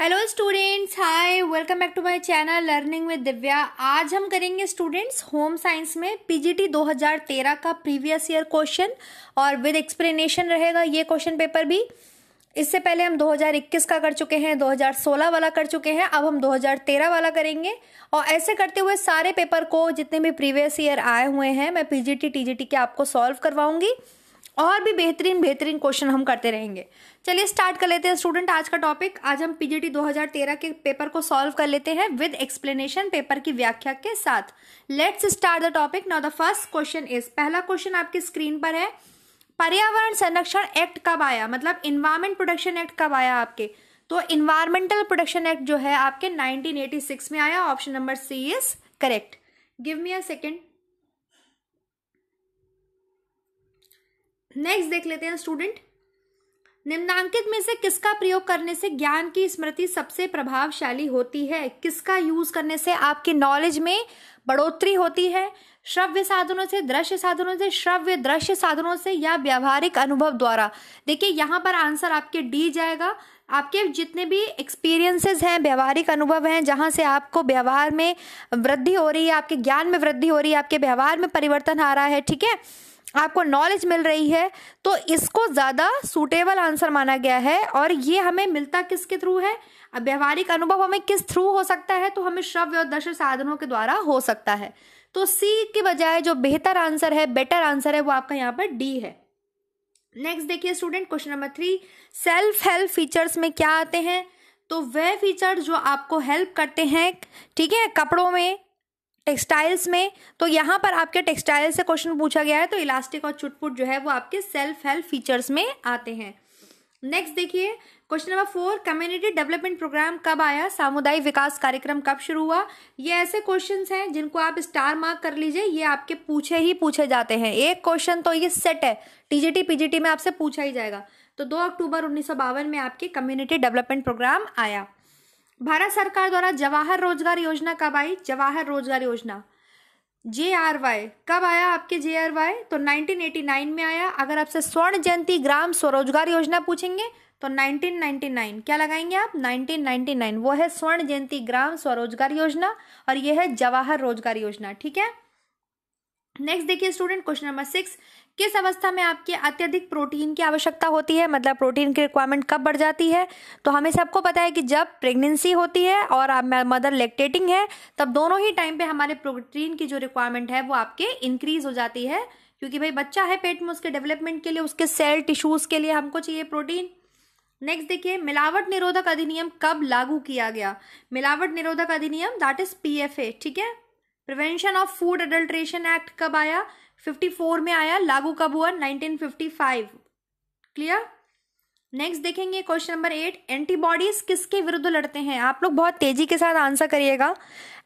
hello students hi welcome back to my channel learning with Divya आज हम करेंगे students home science में PGT 2013 का प्रीवियस ईयर क्वेश्चन और विद एक्सप्लेनेशन रहेगा ये क्वेश्चन पेपर भी इससे पहले हम 2021 का कर चुके हैं 2016 वाला कर चुके हैं अब हम 2013 वाला करेंगे और ऐसे करते हुए सारे पेपर को जितने भी प्रीवियस ईयर आए हुए हैं मैं पीजीटी जी के आपको सॉल्व करवाऊंगी और भी बेहतरीन बेहतरीन क्वेश्चन हम करते रहेंगे चलिए स्टार्ट कर लेते हैं स्टूडेंट आज का टॉपिक आज हम पीजीटी 2013 के पेपर को सॉल्व कर लेते हैं विद एक्सप्लेनेशन पेपर की व्याख्या के साथ let's start the topic now the first question is पहला क्वेश्चन आपकी स्क्रीन पर है पर्यावरण संरक्षण एक्ट कब आया मतलब इन्वायरमेंट प्रोटेक्शन एक्ट कब आया आपके तो इन्वायरमेंटल प्रोटेक्शन एक्ट जो है आपके 1986 में आया option number C is correct give me a second next देख लेते हैं स्टूडेंट निम्नांकित में से किसका प्रयोग करने से ज्ञान की स्मृति सबसे प्रभावशाली होती है किसका यूज करने से आपके नॉलेज में बढ़ोतरी होती है श्रव्य साधनों से दृश्य साधनों से श्रव्य दृश्य साधनों से या व्यावहारिक अनुभव द्वारा देखिए यहाँ पर आंसर आपके डी जाएगा आपके जितने भी एक्सपीरियंसेस हैं व्यवहारिक अनुभव हैं जहाँ से आपको व्यवहार में वृद्धि हो रही है आपके ज्ञान में वृद्धि हो रही है आपके व्यवहार में परिवर्तन आ रहा है ठीक है आपको नॉलेज मिल रही है तो इसको ज़्यादा सूटेबल आंसर माना गया है और ये हमें मिलता किसके थ्रू है अब व्यवहारिक अनुभव हमें किस थ्रू हो सकता है तो हमें श्रव्य और दश साधनों के द्वारा हो सकता है तो सी के बजाय जो बेहतर आंसर है बेटर आंसर है वो आपका यहाँ पर डी है नेक्स्ट देखिए student question number three self help features में क्या आते हैं तो वह फीचर जो आपको हेल्प करते हैं ठीक है कपड़ों में टेक्सटाइल्स में तो यहाँ पर आपके टेक्सटाइल से क्वेश्चन पूछा गया है तो इलास्टिक और चुटपुट जो है वो आपके सेल्फ हेल्प फीचर्स में आते हैं नेक्स्ट देखिए question number four community development programme कब आया सामुदायिक विकास कार्यक्रम कब शुरू हुआ ये ऐसे क्वेश्चंस हैं जिनको आप स्टार मार्क कर लीजिए ये आपके पूछे ही पूछे जाते हैं एक क्वेश्चन तो ये सेट है टीजीटी पीजीटी में आपसे पूछा ही जाएगा तो दो अक्टूबर उन्नीस में आपके कम्युनिटी डेवलपमेंट प्रोग्राम आया भारत सरकार द्वारा जवाहर रोजगार योजना कब आई जवाहर रोजगार योजना जे आर वाई कब आया आपके जे आर वाई तो 1989 में आया अगर आपसे स्वर्ण जयंती ग्राम स्वरोजगार योजना पूछेंगे तो 1999 क्या लगाएंगे आप 1999 वो है स्वर्ण जयंती ग्राम स्वरोजगार योजना और यह है जवाहर रोजगार योजना ठीक है नेक्स्ट देखिए स्टूडेंट क्वेश्चन नंबर सिक्स किस अवस्था में आपके अत्यधिक प्रोटीन की आवश्यकता होती है मतलब प्रोटीन की रिक्वायरमेंट कब बढ़ जाती है तो हमें सबको पता है कि जब प्रेगनेंसी होती है और मदर लेक्टेटिंग है तब दोनों ही टाइम पे हमारे प्रोटीन की जो रिक्वायरमेंट है वो आपके इंक्रीज हो जाती है क्योंकि भाई बच्चा है पेट में उसके डेवलपमेंट के लिए उसके सेल टिश्यूज़ के लिए हमको चाहिए प्रोटीन नेक्स्ट देखिए मिलावट निरोधक अधिनियम कब लागू किया गया मिलावट निरोधक अधिनियम दैट इज पी ठीक है prevention of food adulteration act कब आया 54 में आया लागू कब हुआ 1955 क्लियर नेक्स्ट देखेंगे क्वेश्चन नंबर एट एंटीबॉडीज किसके विरुद्ध लड़ते हैं आप लोग बहुत तेजी के साथ आंसर करिएगा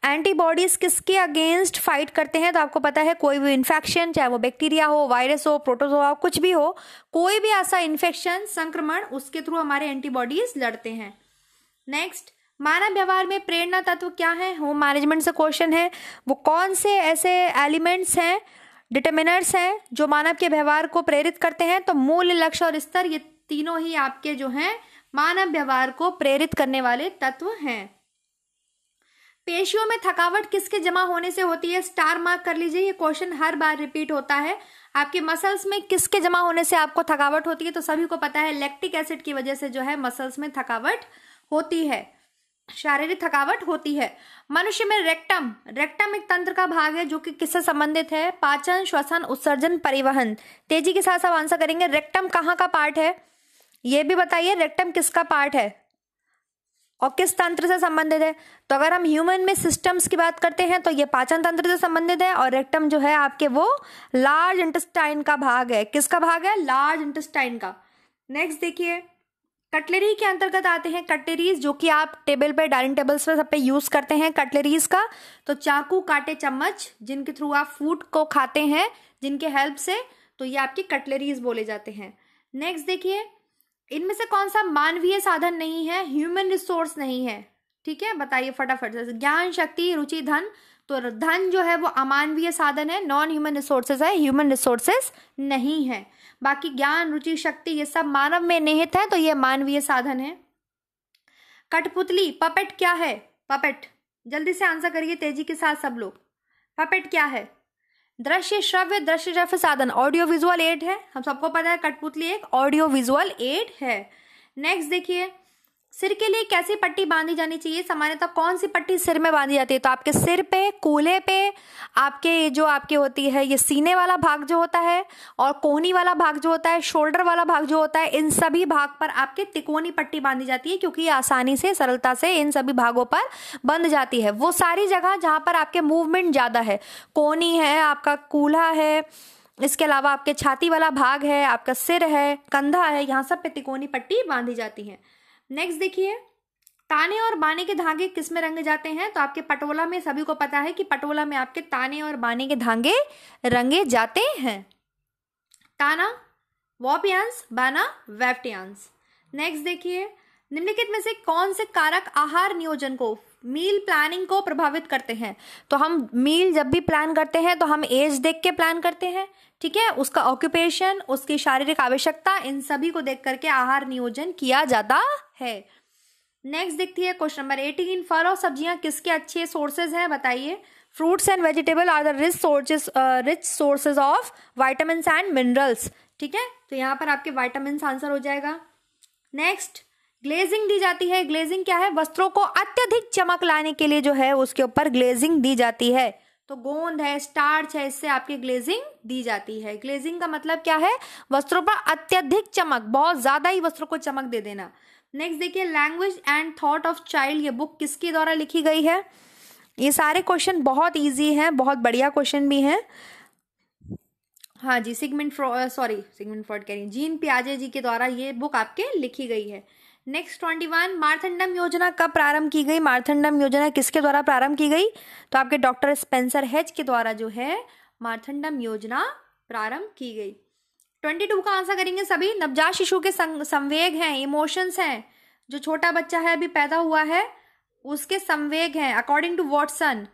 एंटीबॉडीज किसके अगेंस्ट फाइट करते हैं तो आपको पता है कोई भी इन्फेक्शन चाहे वो बैक्टीरिया हो वायरस हो प्रोटोजोआ हो कुछ भी हो कोई भी ऐसा इन्फेक्शन संक्रमण उसके थ्रू हमारे एंटीबॉडीज लड़ते हैं नेक्स्ट मानव व्यवहार में प्रेरणा तत्व क्या है होम मैनेजमेंट से क्वेश्चन है वो कौन से ऐसे एलिमेंट्स हैं डिटर्मिनर्स हैं जो मानव के व्यवहार को प्रेरित करते हैं तो मूल लक्ष्य और स्तर ये तीनों ही आपके जो हैं मानव व्यवहार को प्रेरित करने वाले तत्व हैं पेशियों में थकावट किसके जमा होने से होती है स्टार मार्क कर लीजिए ये क्वेश्चन हर बार रिपीट होता है आपके मसल्स में किसके जमा होने से आपको थकावट होती है तो सभी को पता है लैक्टिक एसिड की वजह से जो है मसल्स में थकावट होती है शारीरिक थकावट होती है मनुष्य में रेक्टम रेक्टम एक तंत्र का भाग है जो कि किससे संबंधित है पाचन श्वसन उत्सर्जन परिवहन तेजी के साथ सब आंसर करेंगे रेक्टम कहाँ का पार्ट है ये भी बताइए रेक्टम किसका पार्ट है और किस तंत्र से संबंधित है तो अगर हम ह्यूमन में सिस्टम्स की बात करते हैं तो ये पाचन तंत्र से संबंधित है और रेक्टम जो है आपके वो लार्ज इंटेस्टाइन का भाग है किसका भाग है लार्ज इंटेस्टाइन का नेक्स्ट देखिए कटलरी के अंतर्गत आते हैं कटलरीज जो कि आप टेबल पे डाइनिंग टेबल्स पर सब पे यूज़ करते हैं कटलरीज का तो चाकू काटे चम्मच जिनके थ्रू आप फूड को खाते हैं जिनके हेल्प से तो ये आपकी कटलरीज बोले जाते हैं नेक्स्ट देखिए इनमें से कौन सा मानवीय साधन नहीं है ह्यूमन रिसोर्स नहीं है ठीक है बताइए फटाफट जैसे ज्ञान शक्ति रुचि धन तो धन जो है वो अमानवीय साधन है नॉन ह्यूमन रिसोर्सेज है ह्यूमन रिसोर्सेज नहीं है बाकी ज्ञान रुचि शक्ति ये सब मानव में निहित है तो ये मानवीय साधन है कठपुतली पपेट क्या है पपेट जल्दी से आंसर करिए तेजी के साथ सब लोग पपेट क्या है दृश्य श्रव्य दृश्य श्रव्य साधन ऑडियो विजुअल एड है हम सबको पता है कठपुतली एक ऑडियो विजुअल एड है नेक्स्ट देखिए सिर के लिए कैसी पट्टी बांधी जानी चाहिए सामान्यतः कौन सी पट्टी सिर में बांधी जाती है तो आपके सिर पे कूल्हे पे आपके जो आपके होती है ये सीने वाला भाग जो होता है और कोहनी वाला भाग जो होता है शोल्डर वाला भाग जो होता है इन सभी भाग पर आपके तिकोनी पट्टी बांधी जाती है क्योंकि आसानी से सरलता से इन सभी भागों पर बंध जाती है वो सारी जगह जहाँ पर आपके मूवमेंट ज़्यादा है कोहनी है आपका कूल्हा है इसके अलावा आपके छाती वाला भाग है आपका सिर है कंधा है यहाँ सब पे तिकोनी पट्टी बांधी जाती है नेक्स्ट देखिए ताने और बाने के धागे किस में रंगे जाते हैं तो आपके पटोला में सभी को पता है कि पटोला में आपके ताने और बाने के धागे रंगे जाते हैं ताना वॉपियांस बाना वेफ्टियांस नेक्स्ट देखिए निम्नलिखित में से कौन से कारक आहार नियोजन को मील प्लानिंग को प्रभावित करते हैं तो हम मील जब भी प्लान करते हैं तो हम एज देख के प्लान करते हैं ठीक है उसका ऑक्यूपेशन उसकी शारीरिक आवश्यकता इन सभी को देख करके आहार नियोजन किया जाता है नेक्स्ट देखती है क्वेश्चन नंबर एटीन फल और सब्जियां किसके अच्छे सोर्सेज हैं बताइए fruits and vegetable are the rich sources rich sources of vitamin and minerals ठीक है तो यहाँ पर आपके वाइटामिन आंसर हो जाएगा नेक्स्ट ग्लेजिंग दी जाती है ग्लेजिंग क्या है वस्त्रों को अत्यधिक चमक लाने के लिए जो है उसके ऊपर ग्लेजिंग दी जाती है तो गोंद है स्टार्च है इससे आपकी ग्लेजिंग दी जाती है ग्लेजिंग का मतलब क्या है वस्त्रों पर अत्यधिक चमक बहुत ज़्यादा ही वस्त्रों को चमक दे देना नेक्स्ट देखिए language and thought of child ये बुक किसके द्वारा लिखी गई है ये सारे क्वेश्चन बहुत ईजी हैं बहुत बढ़िया क्वेश्चन भी हैं हाँ जी Sigmund Freud sorry Sigmund Freud कह रही जीन प्याजे जी के द्वारा ये बुक आपके लिखी गई है नेक्स्ट ट्वेंटी वन मार्थंडम योजना कब प्रारंभ की गई मार्थंडम योजना किसके द्वारा प्रारंभ की गई तो आपके डॉक्टर स्पेंसर हेच के द्वारा जो है मार्थंडम योजना प्रारंभ की गई ट्वेंटी टू का आंसर करेंगे सभी नवजात शिशु के संवेग हैं इमोशंस हैं जो छोटा बच्चा है अभी पैदा हुआ है उसके संवेग हैं अकॉर्डिंग टू वॉटसन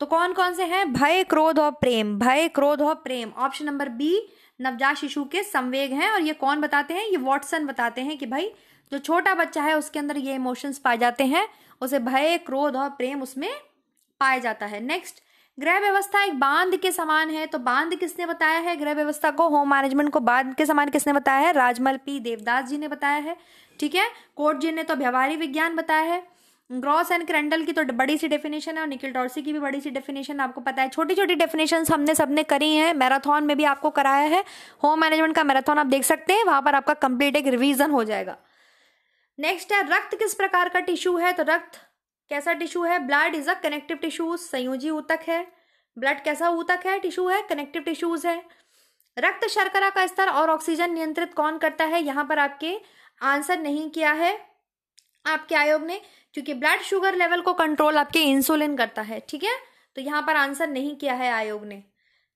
तो कौन कौन से हैं भय क्रोध और प्रेम भय क्रोध और प्रेम ऑप्शन नंबर बी नवजात शिशु के संवेग हैं और ये कौन बताते हैं ये वॉटसन बताते हैं कि भाई जो छोटा बच्चा है उसके अंदर ये इमोशंस पाए जाते हैं उसे भय क्रोध और प्रेम उसमें पाया जाता है नेक्स्ट ग्रह व्यवस्था एक बांध के समान है तो बांध किसने बताया है ग्रह व्यवस्था को होम मैनेजमेंट को बांध के समान किसने बताया है राजमल पी देवदास जी ने बताया है ठीक है कोर्ट जी ने तो व्यवहारिक विज्ञान बताया है ग्रॉस एंड क्रेंडल की तो बड़ी सी डेफिनेशन है और निकिल डॉर्सी की भी बड़ी सी डेफिनेशन आपको पता है छोटी छोटी डेफिनेशन हमने सबने करी है मैराथन में भी आपको कराया है होम मैनेजमेंट का मैराथन आप देख सकते हैं वहाँ पर आपका कंप्लीट एक रिविजन हो जाएगा नेक्स्ट है रक्त किस प्रकार का टिश्यू है तो रक्त कैसा टिश्यू है blood is a connective tissue संयोजी ऊतक है ब्लड कैसा ऊतक है टिश्यू है कनेक्टिव टिश्यूज है रक्त शर्करा का स्तर और ऑक्सीजन नियंत्रित कौन करता है यहाँ पर आपके आंसर नहीं किया है आपके आयोग ने क्योंकि ब्लड शुगर लेवल को कंट्रोल आपके इंसुलिन करता है ठीक है तो यहाँ पर आंसर नहीं किया है आयोग ने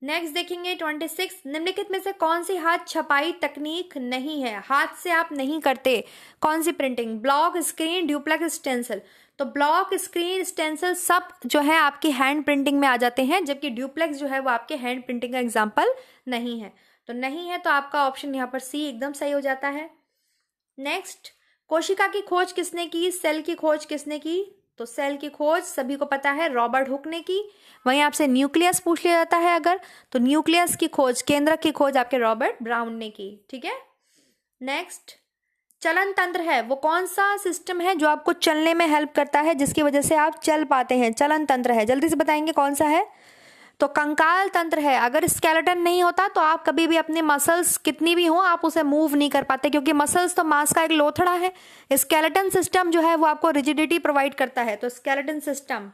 नेक्स्ट देखेंगे ट्वेंटी सिक्स निम्नलिखित में से कौन सी हाथ छपाई तकनीक नहीं है हाथ से आप नहीं करते कौन सी printing block screen duplex stencil तो ब्लॉक स्क्रीन स्टेंसिल सब जो है आपकी हैंड प्रिंटिंग में आ जाते हैं जबकि ड्यूप्लेक्स जो है वो आपके हैंड प्रिंटिंग का एग्जाम्पल नहीं है तो नहीं है तो आपका ऑप्शन यहाँ पर सी एकदम सही हो जाता है नेक्स्ट कोशिका की खोज किसने की सेल की खोज किसने की तो सेल की खोज सभी को पता है रॉबर्ट हुक ने की वहीं आपसे न्यूक्लियस पूछ लिया जाता है अगर तो न्यूक्लियस की खोज केंद्र की खोज आपके रॉबर्ट ब्राउन ने की ठीक है नेक्स्ट चलन तंत्र है वो कौन सा सिस्टम है जो आपको चलने में हेल्प करता है जिसकी वजह से आप चल पाते हैं चलन तंत्र है जल्दी से बताएंगे कौन सा है तो कंकाल तंत्र है अगर स्केलेटन नहीं होता तो आप कभी भी अपने मसल्स कितनी भी हो आप उसे मूव नहीं कर पाते क्योंकि मसल्स तो मांस का एक लोथड़ा है स्केलेटन सिस्टम जो है वो आपको रिजिडिटी प्रोवाइड करता है तो स्केलेटन सिस्टम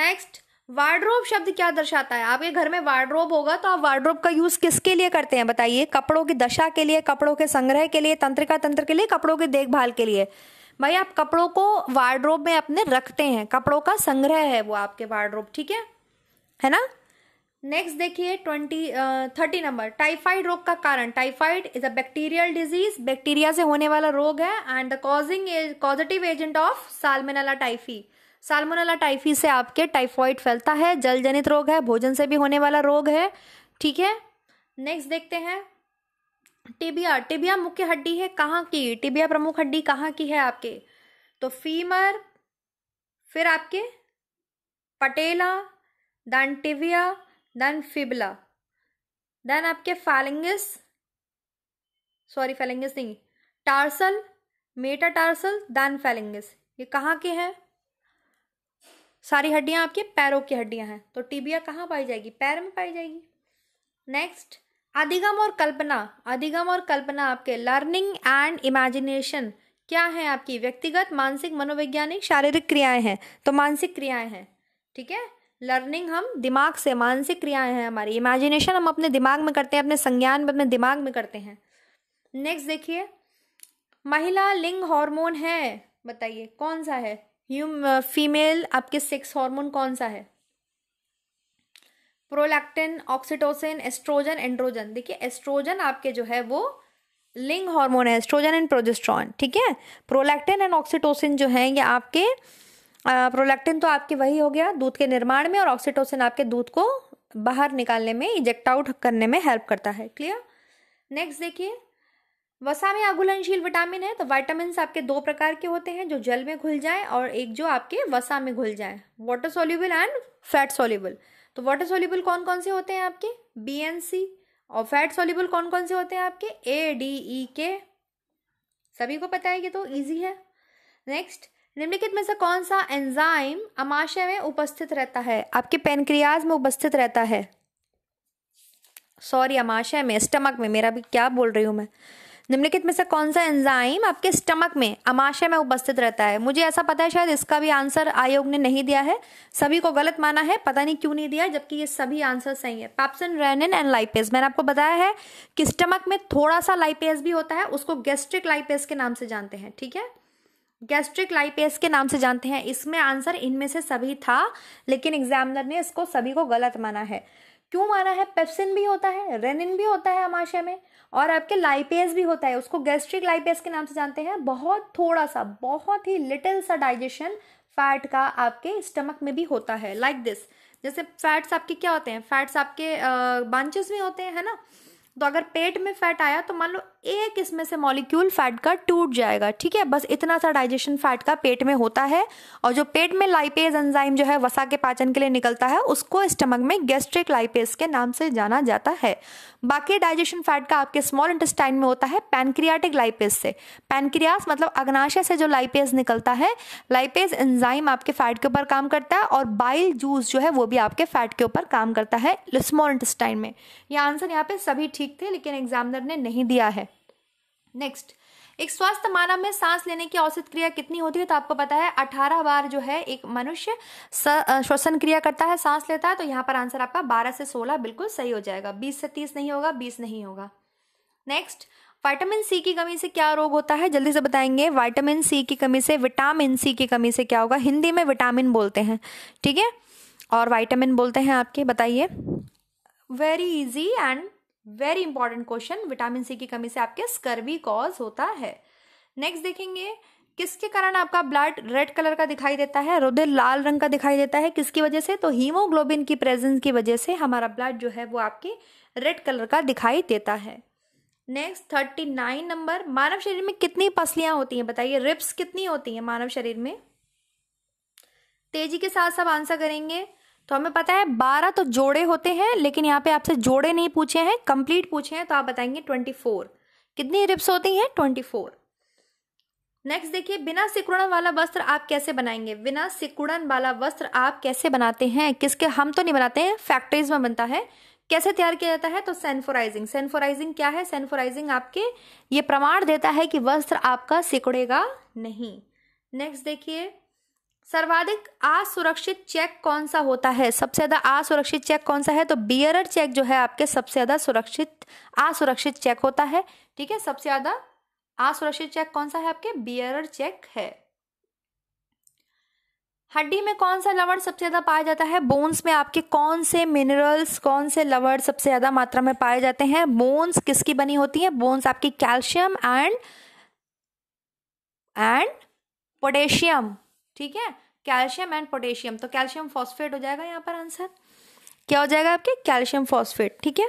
नेक्स्ट वार्ड्रोब शब्द क्या दर्शाता है आपके घर में वार्ड्रोब होगा तो आप वार्ड्रोब का यूज किसके लिए करते हैं बताइए कपड़ों की दशा के लिए कपड़ों के संग्रह के लिए तंत्रिका तंत्र के लिए कपड़ों की देखभाल के लिए भाई आप कपड़ों को वार्ड्रोब में अपने रखते हैं कपड़ों का संग्रह है वो आपके वार्ड्रोब ठीक है है ना नेक्स्ट देखिए ट्वेंटी थर्टी नंबर टाइफाइड रोग का कारण typhoid is a bacterial disease bacteria से होने वाला रोग है and the causing causative agent of salmonella typhi salmonella typhi से आपके टाइफॉइड फैलता है जल जनित रोग है भोजन से भी होने वाला रोग है ठीक है नेक्स्ट देखते हैं टिबिया टिबिया मुख्य हड्डी है कहाँ की टिबिया प्रमुख हड्डी कहाँ की है आपके तो फीमर फिर आपके patella then tibia then fibula then आपके फैलिंगस सॉरी फैलिंगस नहीं tarsal metatarsal then phalanges ये कहाँ के हैं सारी हड्डियां आपके पैरों की हड्डियां हैं तो टिबिया कहाँ पाई जाएगी पैर में पाई जाएगी नेक्स्ट अधिगम और कल्पना अधिगम और कल्पना आपके लर्निंग एंड इमेजिनेशन क्या है आपकी व्यक्तिगत मानसिक मनोवैज्ञानिक शारीरिक क्रियाएं हैं तो मानसिक क्रियाएं हैं ठीक है लर्निंग हम दिमाग से मानसिक क्रियाएं हैं हमारी इमेजिनेशन हम अपने दिमाग में करते हैं अपने संज्ञान में अपने दिमाग में करते हैं नेक्स्ट देखिए महिला लिंग हार्मोन है बताइए कौन सा है ह्यूम फीमेल uh, आपके सेक्स हार्मोन कौन सा है प्रोलैक्टिन ऑक्सीटोसिन एस्ट्रोजन एंड्रोजन देखिए एस्ट्रोजन आपके जो है वो लिंग हार्मोन है एस्ट्रोजन एंड प्रोजेस्ट्रॉन ठीक है प्रोलैक्टिन एंड ऑक्सीटोसिन जो है ये आपके प्रोलैक्टिन तो आपके वही हो गया दूध के निर्माण में और ऑक्सीटोसिन आपके दूध को बाहर निकालने में इजेक्ट आउट करने में हेल्प करता है क्लियर नेक्स्ट देखिए वसा में अघुलनशील विटामिन है तो वाइटामिन आपके दो प्रकार के होते हैं जो जल में घुल जाए और एक जो आपके वसा में घुल जाए water soluble and fat soluble तो वाटर सोल्यूबल कौन कौन से होते हैं आपके बी एन सी और फैट सोल्यूबल कौन कौन से होते हैं आपके ए डी ई के सभी को पता है कि तो ईजी है नेक्स्ट निम्नलिखित में से कौन सा एंजाइम अमाशय में उपस्थित रहता है आपके पेनक्रियाज में उपस्थित रहता है सॉरी अमाशय में स्टमक में मेरा भी क्या बोल रही हूँ मैं निम्नलिखित में से कौन सा एंजाइम आपके स्टमक में अमाशय में उपस्थित रहता है मुझे ऐसा पता है शायद इसका भी आंसर आयोग ने नहीं दिया है सभी को गलत माना है पता नहीं क्यों नहीं दिया जबकि ये सभी आंसर सही है पैप्सन रेनिन एंड लाइपेज मैंने आपको बताया है कि स्टमक में थोड़ा सा लाइपेज भी होता है उसको गैस्ट्रिक लाइपेज के नाम से जानते हैं ठीक है गैस्ट्रिक लाइपेस के नाम से जानते हैं इसमें आंसर इनमें से सभी था लेकिन एग्जामिनर ने इसको सभी को गलत माना है क्यों माना है पेप्सिन भी होता है रेनिन भी होता है अमाशय में और आपके लाइपेस भी होता है उसको गैस्ट्रिक लाइपेस के नाम से जानते हैं बहुत थोड़ा सा बहुत ही लिटिल सा डाइजेशन फैट का आपके स्टमक में भी होता है लाइक like दिस जैसे फैट्स आपके क्या होते हैं फैट्स आपके बांचेस में होते हैं है ना तो अगर पेट में फैट आया तो मान लो एक इसमें से मॉलिक्यूल फैट का टूट जाएगा ठीक है बस इतना सा डाइजेशन फैट का पेट में होता है और जो पेट में लाइपेज एंजाइम जो है वसा के पाचन के लिए निकलता है उसको स्टमक में गैस्ट्रिक लाइपेज के नाम से जाना जाता है बाकी डाइजेशन फैट का आपके स्मॉल इंटेस्टाइन में होता है पैनक्रियाटिक लाइपेज से पैनक्रियास मतलब अग्नाशय से जो लाइपेज निकलता है लाइपेज एंजाइम आपके फैट के ऊपर काम करता है और बाइल जूस जो है वो भी आपके फैट के ऊपर काम करता है स्मॉल इंटेस्टाइन में यह आंसर यहाँ पे सभी ठीक ठीक थे लेकिन एग्जामिनर ने नहीं दिया है नेक्स्ट एक स्वस्थ मानव में सांस लेने की औसत क्रिया कितनी होती है तो आपको पता है अठारह बार जो है एक मनुष्य श्वसन क्रिया करता है सांस लेता है तो यहाँ पर आंसर आपका बारह से सोलह बिल्कुल सही हो जाएगा बीस से तीस नहीं होगा बीस नहीं होगा नेक्स्ट विटामिन सी की कमी से क्या रोग होता है जल्दी से बताएंगे विटामिन सी की कमी से विटामिन सी की कमी से क्या होगा हिंदी में विटामिन बोलते हैं ठीक है और विटामिन बोलते हैं आपके बताइए very easy and very important question vitamin C की कमी से आपके स्कर्वी कॉज होता है नेक्स्ट देखेंगे किसके कारण आपका ब्लड रेड कलर का दिखाई देता है रुदिर लाल रंग का दिखाई देता है किसकी वजह से तो हीमोग्लोबिन की प्रेजेंस की वजह से हमारा ब्लड जो है वो आपके रेड कलर का दिखाई देता है नेक्स्ट थर्टी नाइन नंबर मानव शरीर में कितनी पसलियां होती हैं बताइए रिप्स कितनी होती हैं मानव शरीर में तेजी के साथ सब आंसर करेंगे तो हमें पता है बारह तो जोड़े होते हैं लेकिन यहाँ पे आपसे जोड़े नहीं पूछे हैं कंप्लीट पूछे हैं तो आप बताएंगे ट्वेंटी फोर कितनी रिप्स होती हैं ट्वेंटी फोर नेक्स्ट देखिए बिना सिकुड़न वाला वस्त्र आप कैसे बनाएंगे बिना सिकुड़न वाला वस्त्र आप कैसे बनाते हैं किसके हम तो नहीं बनाते हैं फैक्ट्रीज में बनता है कैसे तैयार किया जाता है तो सेन्फोराइजिंग सेनफोराइजिंग क्या है सेनफोराइजिंग आपके ये प्रमाण देता है कि वस्त्र आपका सिकुड़ेगा नहीं नेक्स्ट देखिए सर्वाधिक असुरक्षित चेक कौन सा होता है सबसे ज़्यादा असुरक्षित चेक कौन सा है तो बियरर चेक जो है आपके सबसे ज़्यादा सुरक्षित असुरक्षित चेक होता है ठीक है सबसे ज़्यादा असुरक्षित चेक कौन सा है आपके बियरर चेक है हड्डी में कौन सा लवण सबसे ज़्यादा पाया जाता है बोन्स में आपके कौन से मिनरल्स कौन से लवण सबसे ज़्यादा मात्रा में पाए जाते हैं बोन्स किसकी बनी होती है बोन्स आपकी कैल्शियम एंड एंड पोटेशियम ठीक है कैल्शियम एंड पोटेशियम तो कैल्शियम फॉस्फेट हो जाएगा यहाँ पर आंसर क्या हो जाएगा आपके कैल्शियम फॉस्फेट ठीक है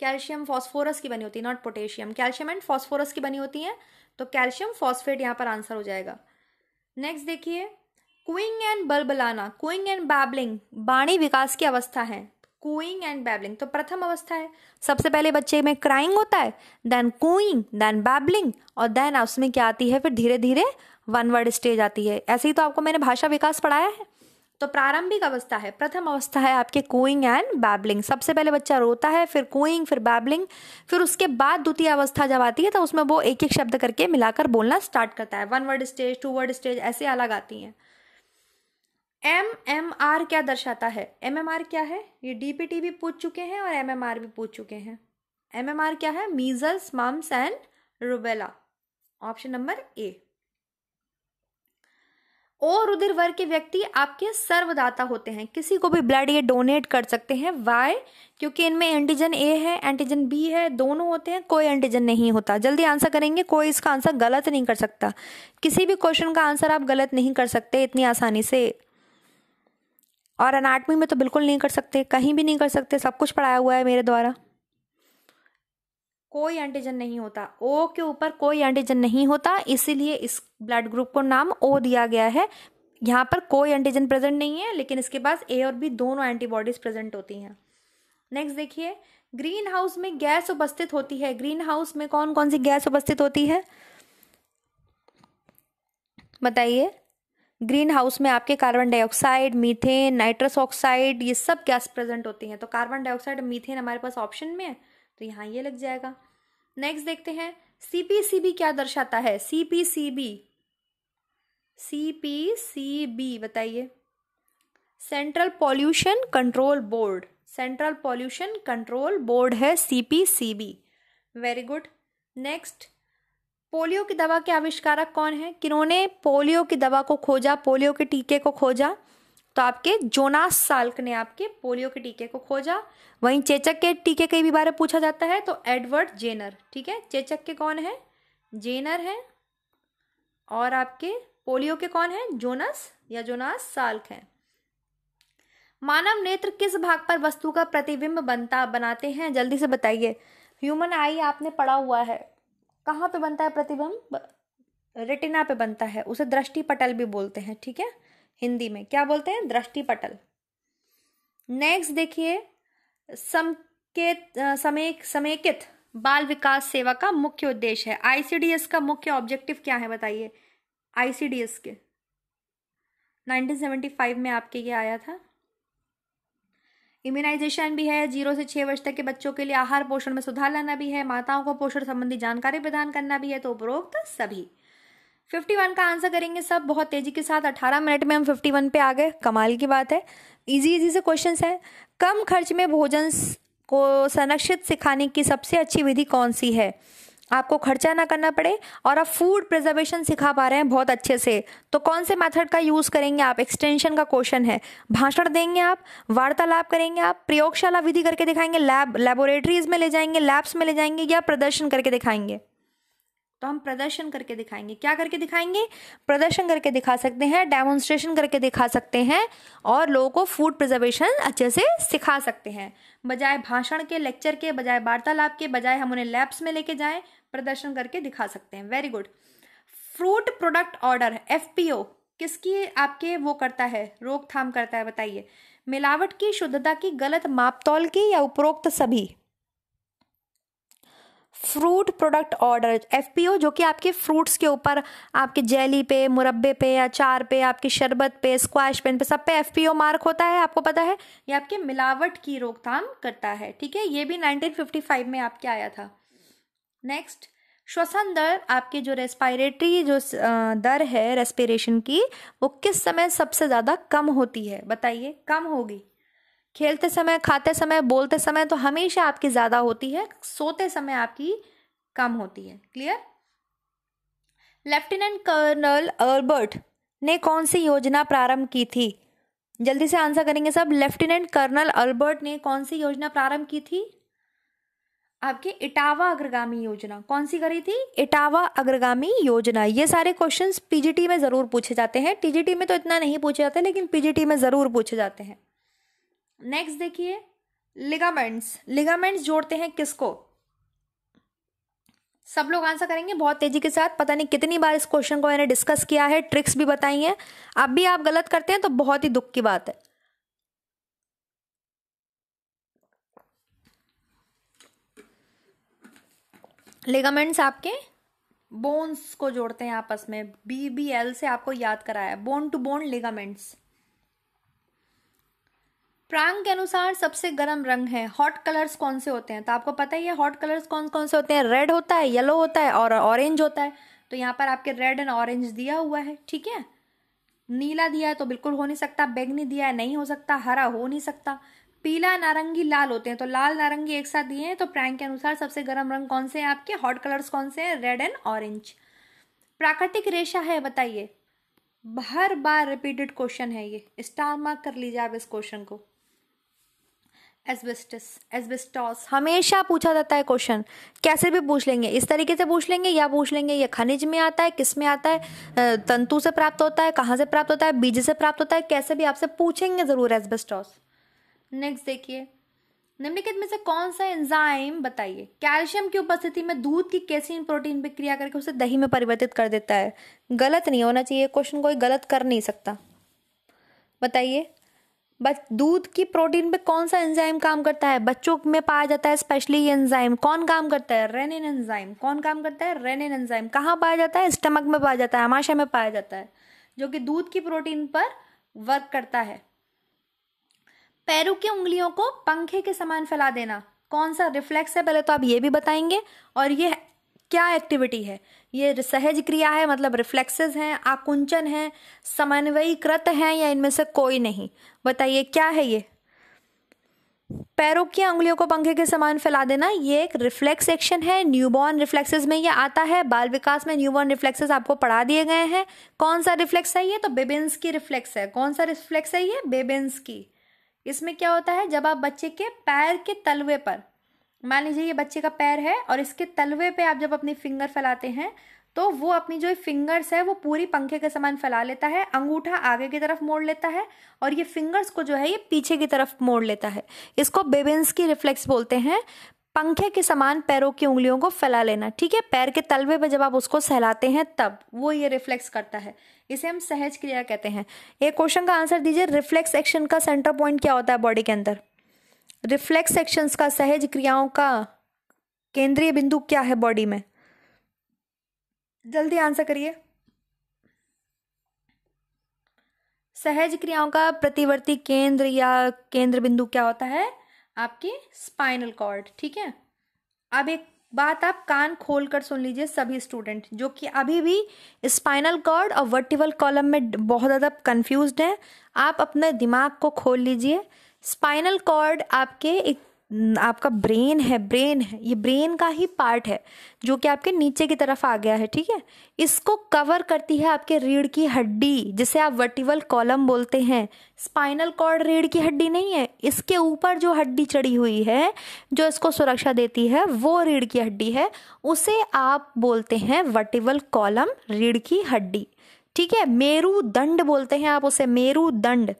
कैल्शियम फॉस्फोरस की बनी होती है not potassium calcium and phosphorus की बनी होती है तो कैल्शियम फॉस्फेट यहाँ पर आंसर हो जाएगा नेक्स्ट देखिए कुइंग एंड बल्बलाना कुइंग एंड बैबलिंग बाणी विकास की अवस्था है कूइंग एंड बैबलिंग तो प्रथम अवस्था है सबसे पहले बच्चे में क्राइंग होता है देन कूइंग देन बैबलिंग और देन उसमें क्या आती है फिर धीरे धीरे वन वर्ड स्टेज आती है ऐसे ही तो आपको मैंने भाषा विकास पढ़ाया है तो प्रारंभिक अवस्था है प्रथम अवस्था है आपके कूइंग एंड बैबलिंग सबसे पहले बच्चा रोता है फिर कूइंग फिर बैबलिंग फिर उसके बाद द्वितीय अवस्था जब आती है तो उसमें वो एक एक शब्द करके मिलाकर बोलना स्टार्ट करता है one word stage two word stage ऐसे अलग आती हैं एम एम आर क्या दर्शाता है एम एम आर क्या है ये डी पी टी भी पूछ चुके हैं और एम एम आर भी पूछ चुके हैं एम एम आर क्या है measles mumps and rubella option number A O रुधिर वर्ग के व्यक्ति आपके सर्वदाता होते हैं किसी को भी ब्लड ये डोनेट कर सकते हैं वाई क्योंकि इनमें एंटीजन ए है एंटीजन बी है दोनों होते हैं कोई एंटीजन नहीं होता जल्दी आंसर करेंगे कोई इसका आंसर गलत नहीं कर सकता किसी भी क्वेश्चन का आंसर आप गलत नहीं कर सकते इतनी आसानी से और अनाटमी में तो बिल्कुल नहीं कर सकते कहीं भी नहीं कर सकते सब कुछ पढ़ाया हुआ है मेरे द्वारा कोई एंटीजन नहीं होता ओ के ऊपर कोई एंटीजन नहीं होता इसीलिए इस ब्लड ग्रुप को नाम ओ दिया गया है यहाँ पर कोई एंटीजन प्रेजेंट नहीं है लेकिन इसके पास ए और बी दोनों एंटीबॉडीज प्रेजेंट होती हैं नेक्स्ट देखिए ग्रीन हाउस में गैस उपस्थित होती है ग्रीन हाउस में कौन कौन सी गैस उपस्थित होती है बताइए ग्रीन हाउस में आपके carbon dioxide methane nitrous oxide ये सब गैस प्रेजेंट होती हैं तो कार्बन डाइऑक्साइड मीथेन हमारे पास ऑप्शन में है तो यहाँ ये लग जाएगा नेक्स्ट देखते हैं सीपीसीबी क्या दर्शाता है सीपीसीबी सीपीसीबी बताइए central pollution control board central pollution control board है CPCB very good next polio की दवा के आविष्कारक कौन है किन्होंने पोलियो की दवा को खोजा पोलियो के टीके को खोजा तो आपके जोनास साल्क ने आपके पोलियो के टीके को खोजा वहीं चेचक के टीके कई भी बारे पूछा जाता है तो एडवर्ड जेनर ठीक है चेचक के कौन है जेनर है और आपके पोलियो के कौन है जोनस या जोनास साल्क है मानव नेत्र किस भाग पर वस्तु का प्रतिबिंब बनता बनाते हैं जल्दी से बताइए ह्यूमन आई आपने पढ़ा हुआ है कहाँ पे बनता है प्रतिबिंब रेटिना पे बनता है उसे दृष्टि पटल भी बोलते हैं ठीक है हिंदी में क्या बोलते हैं दृष्टि पटल नेक्स्ट देखिए समकेत समय समेकित बाल विकास सेवा का मुख्य उद्देश्य है आईसीडीएस का मुख्य ऑब्जेक्टिव क्या है बताइए आईसीडीएस के 1975 में आपके ये आया था इम्यूनाइजेशन भी है जीरो से छह वर्ष तक के बच्चों के लिए आहार पोषण में सुधार लाना भी है माताओं को पोषण संबंधी जानकारी प्रदान करना भी है तो उपरोक्त सभी 51 का आंसर करेंगे सब बहुत तेजी के साथ 18 मिनट में हम 51 पे आ गए कमाल की बात है इजी इजी से क्वेश्चंस हैं कम खर्च में भोजन को संरक्षित सिखाने की सबसे अच्छी विधि कौन सी है आपको खर्चा ना करना पड़े और आप फूड प्रिजर्वेशन सिखा पा रहे हैं बहुत अच्छे से तो कौन से मेथड का यूज़ करेंगे आप एक्सटेंशन का क्वेश्चन है भाषण देंगे आप वार्तालाप करेंगे आप प्रयोगशाला विधि करके दिखाएंगे लैब लेबोरेटरीज में ले जाएंगे लैब्स में ले जाएंगे या प्रदर्शन करके दिखाएंगे तो हम प्रदर्शन करके दिखाएंगे क्या करके दिखाएंगे प्रदर्शन करके दिखा सकते हैं डेमोन्स्ट्रेशन करके दिखा सकते हैं और लोगों को फूड प्रिजर्वेशन अच्छे से सिखा सकते हैं बजाय भाषण के लेक्चर के बजाय वार्तालाप के बजाय हम उन्हें लैब्स में लेके जाएं प्रदर्शन करके दिखा सकते हैं very good fruit product order F किसकी आपके वो करता है रोकथाम करता है बताइए मिलावट की शुद्धता की गलत मापतौल की या उपरोक्त सभी फ्रूट प्रोडक्ट ऑर्डर एफ जो कि आपके फ्रूट्स के ऊपर आपके जेली पे मुरब्बे पे अचार पे आपके शरबत पे स्क्वाश पेन पे सब पे एफ मार्क होता है आपको पता है ये आपके मिलावट की रोकथाम करता है ठीक है ये भी 1955 में आपके आया था नेक्स्ट श्वसन दर आपके जो रेस्पायरेटरी जो दर है रेस्पिरेशन की वो किस समय सबसे ज़्यादा कम होती है बताइए कम होगी खेलते समय खाते समय बोलते समय तो हमेशा आपकी ज़्यादा होती है सोते समय आपकी कम होती है क्लियर लेफ्टिनेंट कर्नल अर्बर्ट ने कौन सी योजना प्रारंभ की थी जल्दी से आंसर करेंगे सब लेफ्टिनेंट कर्नल अल्बर्ट ने कौन सी योजना प्रारंभ की थी आपके इटावा अग्रगामी योजना कौन सी करी थी इटावा अग्रगामी योजना ये सारे क्वेश्चन पीजीटी में ज़रूर पूछे जाते हैं टीजीटी में तो इतना नहीं पूछे जाते लेकिन पीजीटी में ज़रूर पूछे जाते हैं नेक्स्ट देखिए लिगामेंट्स लिगामेंट्स जोड़ते हैं किसको सब लोग आंसर करेंगे बहुत तेजी के साथ पता नहीं कितनी बार इस क्वेश्चन को मैंने डिस्कस किया है ट्रिक्स भी बताई हैं अब भी आप गलत करते हैं तो बहुत ही दुख की बात है लेगामेंट्स आपके बोन्स को जोड़ते हैं आपस में बी बी एल से आपको याद कराया बोन टू बोन लेगामेंट्स प्रांग के अनुसार सबसे गर्म रंग है हॉट कलर्स कौन से होते हैं तो आपको पता ही है हॉट कलर्स कौन कौन से होते हैं रेड होता है येलो होता है और ऑरेंज होता है तो यहाँ पर आपके रेड एंड ऑरेंज दिया हुआ है ठीक है नीला दिया है तो बिल्कुल हो नहीं सकता बैगनी दिया है नहीं हो सकता हरा हो नहीं सकता पीला नारंगी लाल होते हैं तो लाल नारंगी एक साथ दिए हैं तो प्रैंक के अनुसार सबसे गर्म रंग कौन से हैं आपके हॉट कलर्स कौन से हैं रेड एंड ऑरेंज प्राकृतिक रेशा है बताइए हर बार रिपीटेड क्वेश्चन है ये स्टार मार्क कर लीजिए आप इस क्वेश्चन को एसबेस्टस एसबेस्टॉस हमेशा पूछा जाता है क्वेश्चन कैसे भी पूछ लेंगे इस तरीके से पूछ लेंगे या पूछ लेंगे ये खनिज में आता है किस में आता है तंतु से प्राप्त होता है कहाँ से प्राप्त होता है बीज से प्राप्त होता है कैसे भी आपसे पूछेंगे ज़रूर एसबेस्टॉस नेक्स्ट देखिए निम्नलिखित में से कौन सा एंजाइम बताइए कैल्शियम की उपस्थिति में दूध की कैसीन प्रोटीन पर क्रिया करके उसे दही में परिवर्तित कर देता है गलत नहीं होना चाहिए क्वेश्चन कोई गलत कर नहीं सकता बताइए बच दूध की प्रोटीन पे कौन सा एंजाइम काम करता है बच्चों में पाया जाता है स्पेशली ये एंजाइम कौन काम करता है रेनिन एंजाइम कौन काम करता है रेनिन एंजाइम कहाँ पाया जाता है स्टमक में पाया जाता है आमाशय में पाया जाता है जो कि दूध की प्रोटीन पर वर्क करता है पैरों की उंगलियों को पंखे के समान फैला देना कौन सा रिफ्लेक्स है पहले तो आप ये भी बताएंगे और ये क्या एक्टिविटी है ये सहज क्रिया है मतलब रिफ्लेक्सेस हैं आकुंचन है समन्वयीकृत हैं या इनमें से कोई नहीं बताइए क्या है ये पैरों की उंगलियों को पंखे के समान फैला देना ये एक रिफ्लेक्स एक्शन है न्यूबॉर्न रिफ्लेक्सेस में ये आता है बाल विकास में न्यूबॉर्न रिफ्लेक्सेस आपको पढ़ा दिए गए हैं कौन सा रिफ्लेक्स है ये तो बेबिन्स की रिफ्लेक्स है कौन सा रिफ्लेक्स है ये बेबिन्स की इसमें क्या होता है जब आप बच्चे के पैर के तलवे पर मान लीजिए ये बच्चे का पैर है और इसके तलवे पे आप जब अपनी फिंगर फैलाते हैं तो वो अपनी जो फिंगर्स है वो पूरी पंखे के समान फैला लेता है अंगूठा आगे की तरफ मोड़ लेता है और ये फिंगर्स को जो है ये पीछे की तरफ मोड़ लेता है इसको बेबेंस की रिफ्लेक्स बोलते हैं पंखे के समान पैरों की उंगलियों को फैला लेना ठीक है पैर के तलवे पर जब आप उसको सहलाते हैं तब वो ये रिफ्लेक्स करता है इसे हम सहज क्रिया कहते हैं एक क्वेश्चन का आंसर दीजिए रिफ्लेक्स एक्शन का सेंटर पॉइंट क्या होता है बॉडी के अंदर रिफ्लेक्स एक्शंस का सहज क्रियाओं का केंद्रीय बिंदु क्या है बॉडी में जल्दी आंसर करिए सहज क्रियाओं का प्रतिवर्ती केंद्र या केंद्र बिंदु क्या होता है आपकी स्पाइनल कॉर्ड ठीक है अब एक बात आप कान खोल कर सुन लीजिए सभी स्टूडेंट जो कि अभी भी स्पाइनल कॉर्ड और वर्टिवल कॉलम में बहुत ज़्यादा कन्फ्यूज हैं आप अपने दिमाग को खोल लीजिए स्पाइनल कॉर्ड आपके एक आपका ब्रेन है ब्रेन है ये ब्रेन का ही पार्ट है जो कि आपके नीचे की तरफ आ गया है ठीक है इसको कवर करती है आपके रीढ़ की हड्डी जिसे आप वर्टिवल कॉलम बोलते हैं स्पाइनल कॉर्ड रीढ़ की हड्डी नहीं है इसके ऊपर जो हड्डी चढ़ी हुई है जो इसको सुरक्षा देती है वो रीढ़ की हड्डी है उसे आप बोलते हैं वर्टिवल कॉलम रीढ़ की हड्डी ठीक है मेरुदंड बोलते हैं आप उसे मेरुदंड